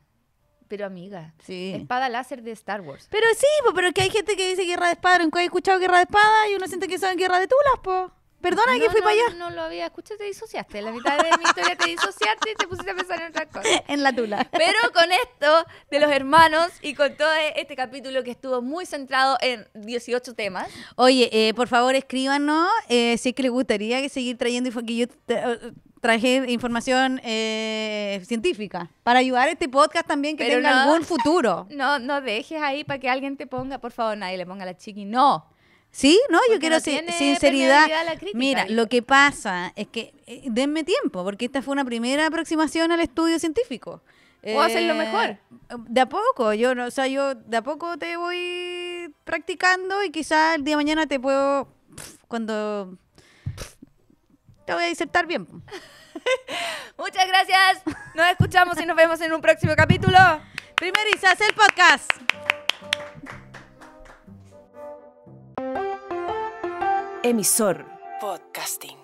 Pero amiga, sí. espada láser de Star Wars. Pero sí, pero que hay gente que dice guerra de espada, nunca he escuchado guerra de espada y uno siente que son guerra de tulas, po. Perdona que fui para allá. No lo había escuchado, te disociaste. la mitad de mi historia te disociaste y te pusiste a pensar en otra cosa. *laughs* En la tula. Pero con esto de los hermanos y con todo e-, este capítulo que estuvo muy centrado en 18 temas. Oye, eh, por favor escríbanos eh, si es que les gustaría que seguir trayendo y que yo eh, traje información científica para ayudar a este podcast también que tenga algún futuro. *laughs* No, no dejes ahí para que alguien te ponga, por favor, nadie le ponga la chiqui. No. Sí, no, yo quiero sinceridad. Mira, lo que pasa es que eh, denme tiempo, porque esta fue una primera aproximación al estudio científico. Eh, hacerlo mejor. De a poco, yo no, o yo de a poco te voy practicando y quizás el día de mañana te puedo cuando te voy a disertar bien. *laughs* Muchas gracias. Nos escuchamos y nos vemos en un próximo capítulo. Primerizas el podcast. emisor. Podcasting.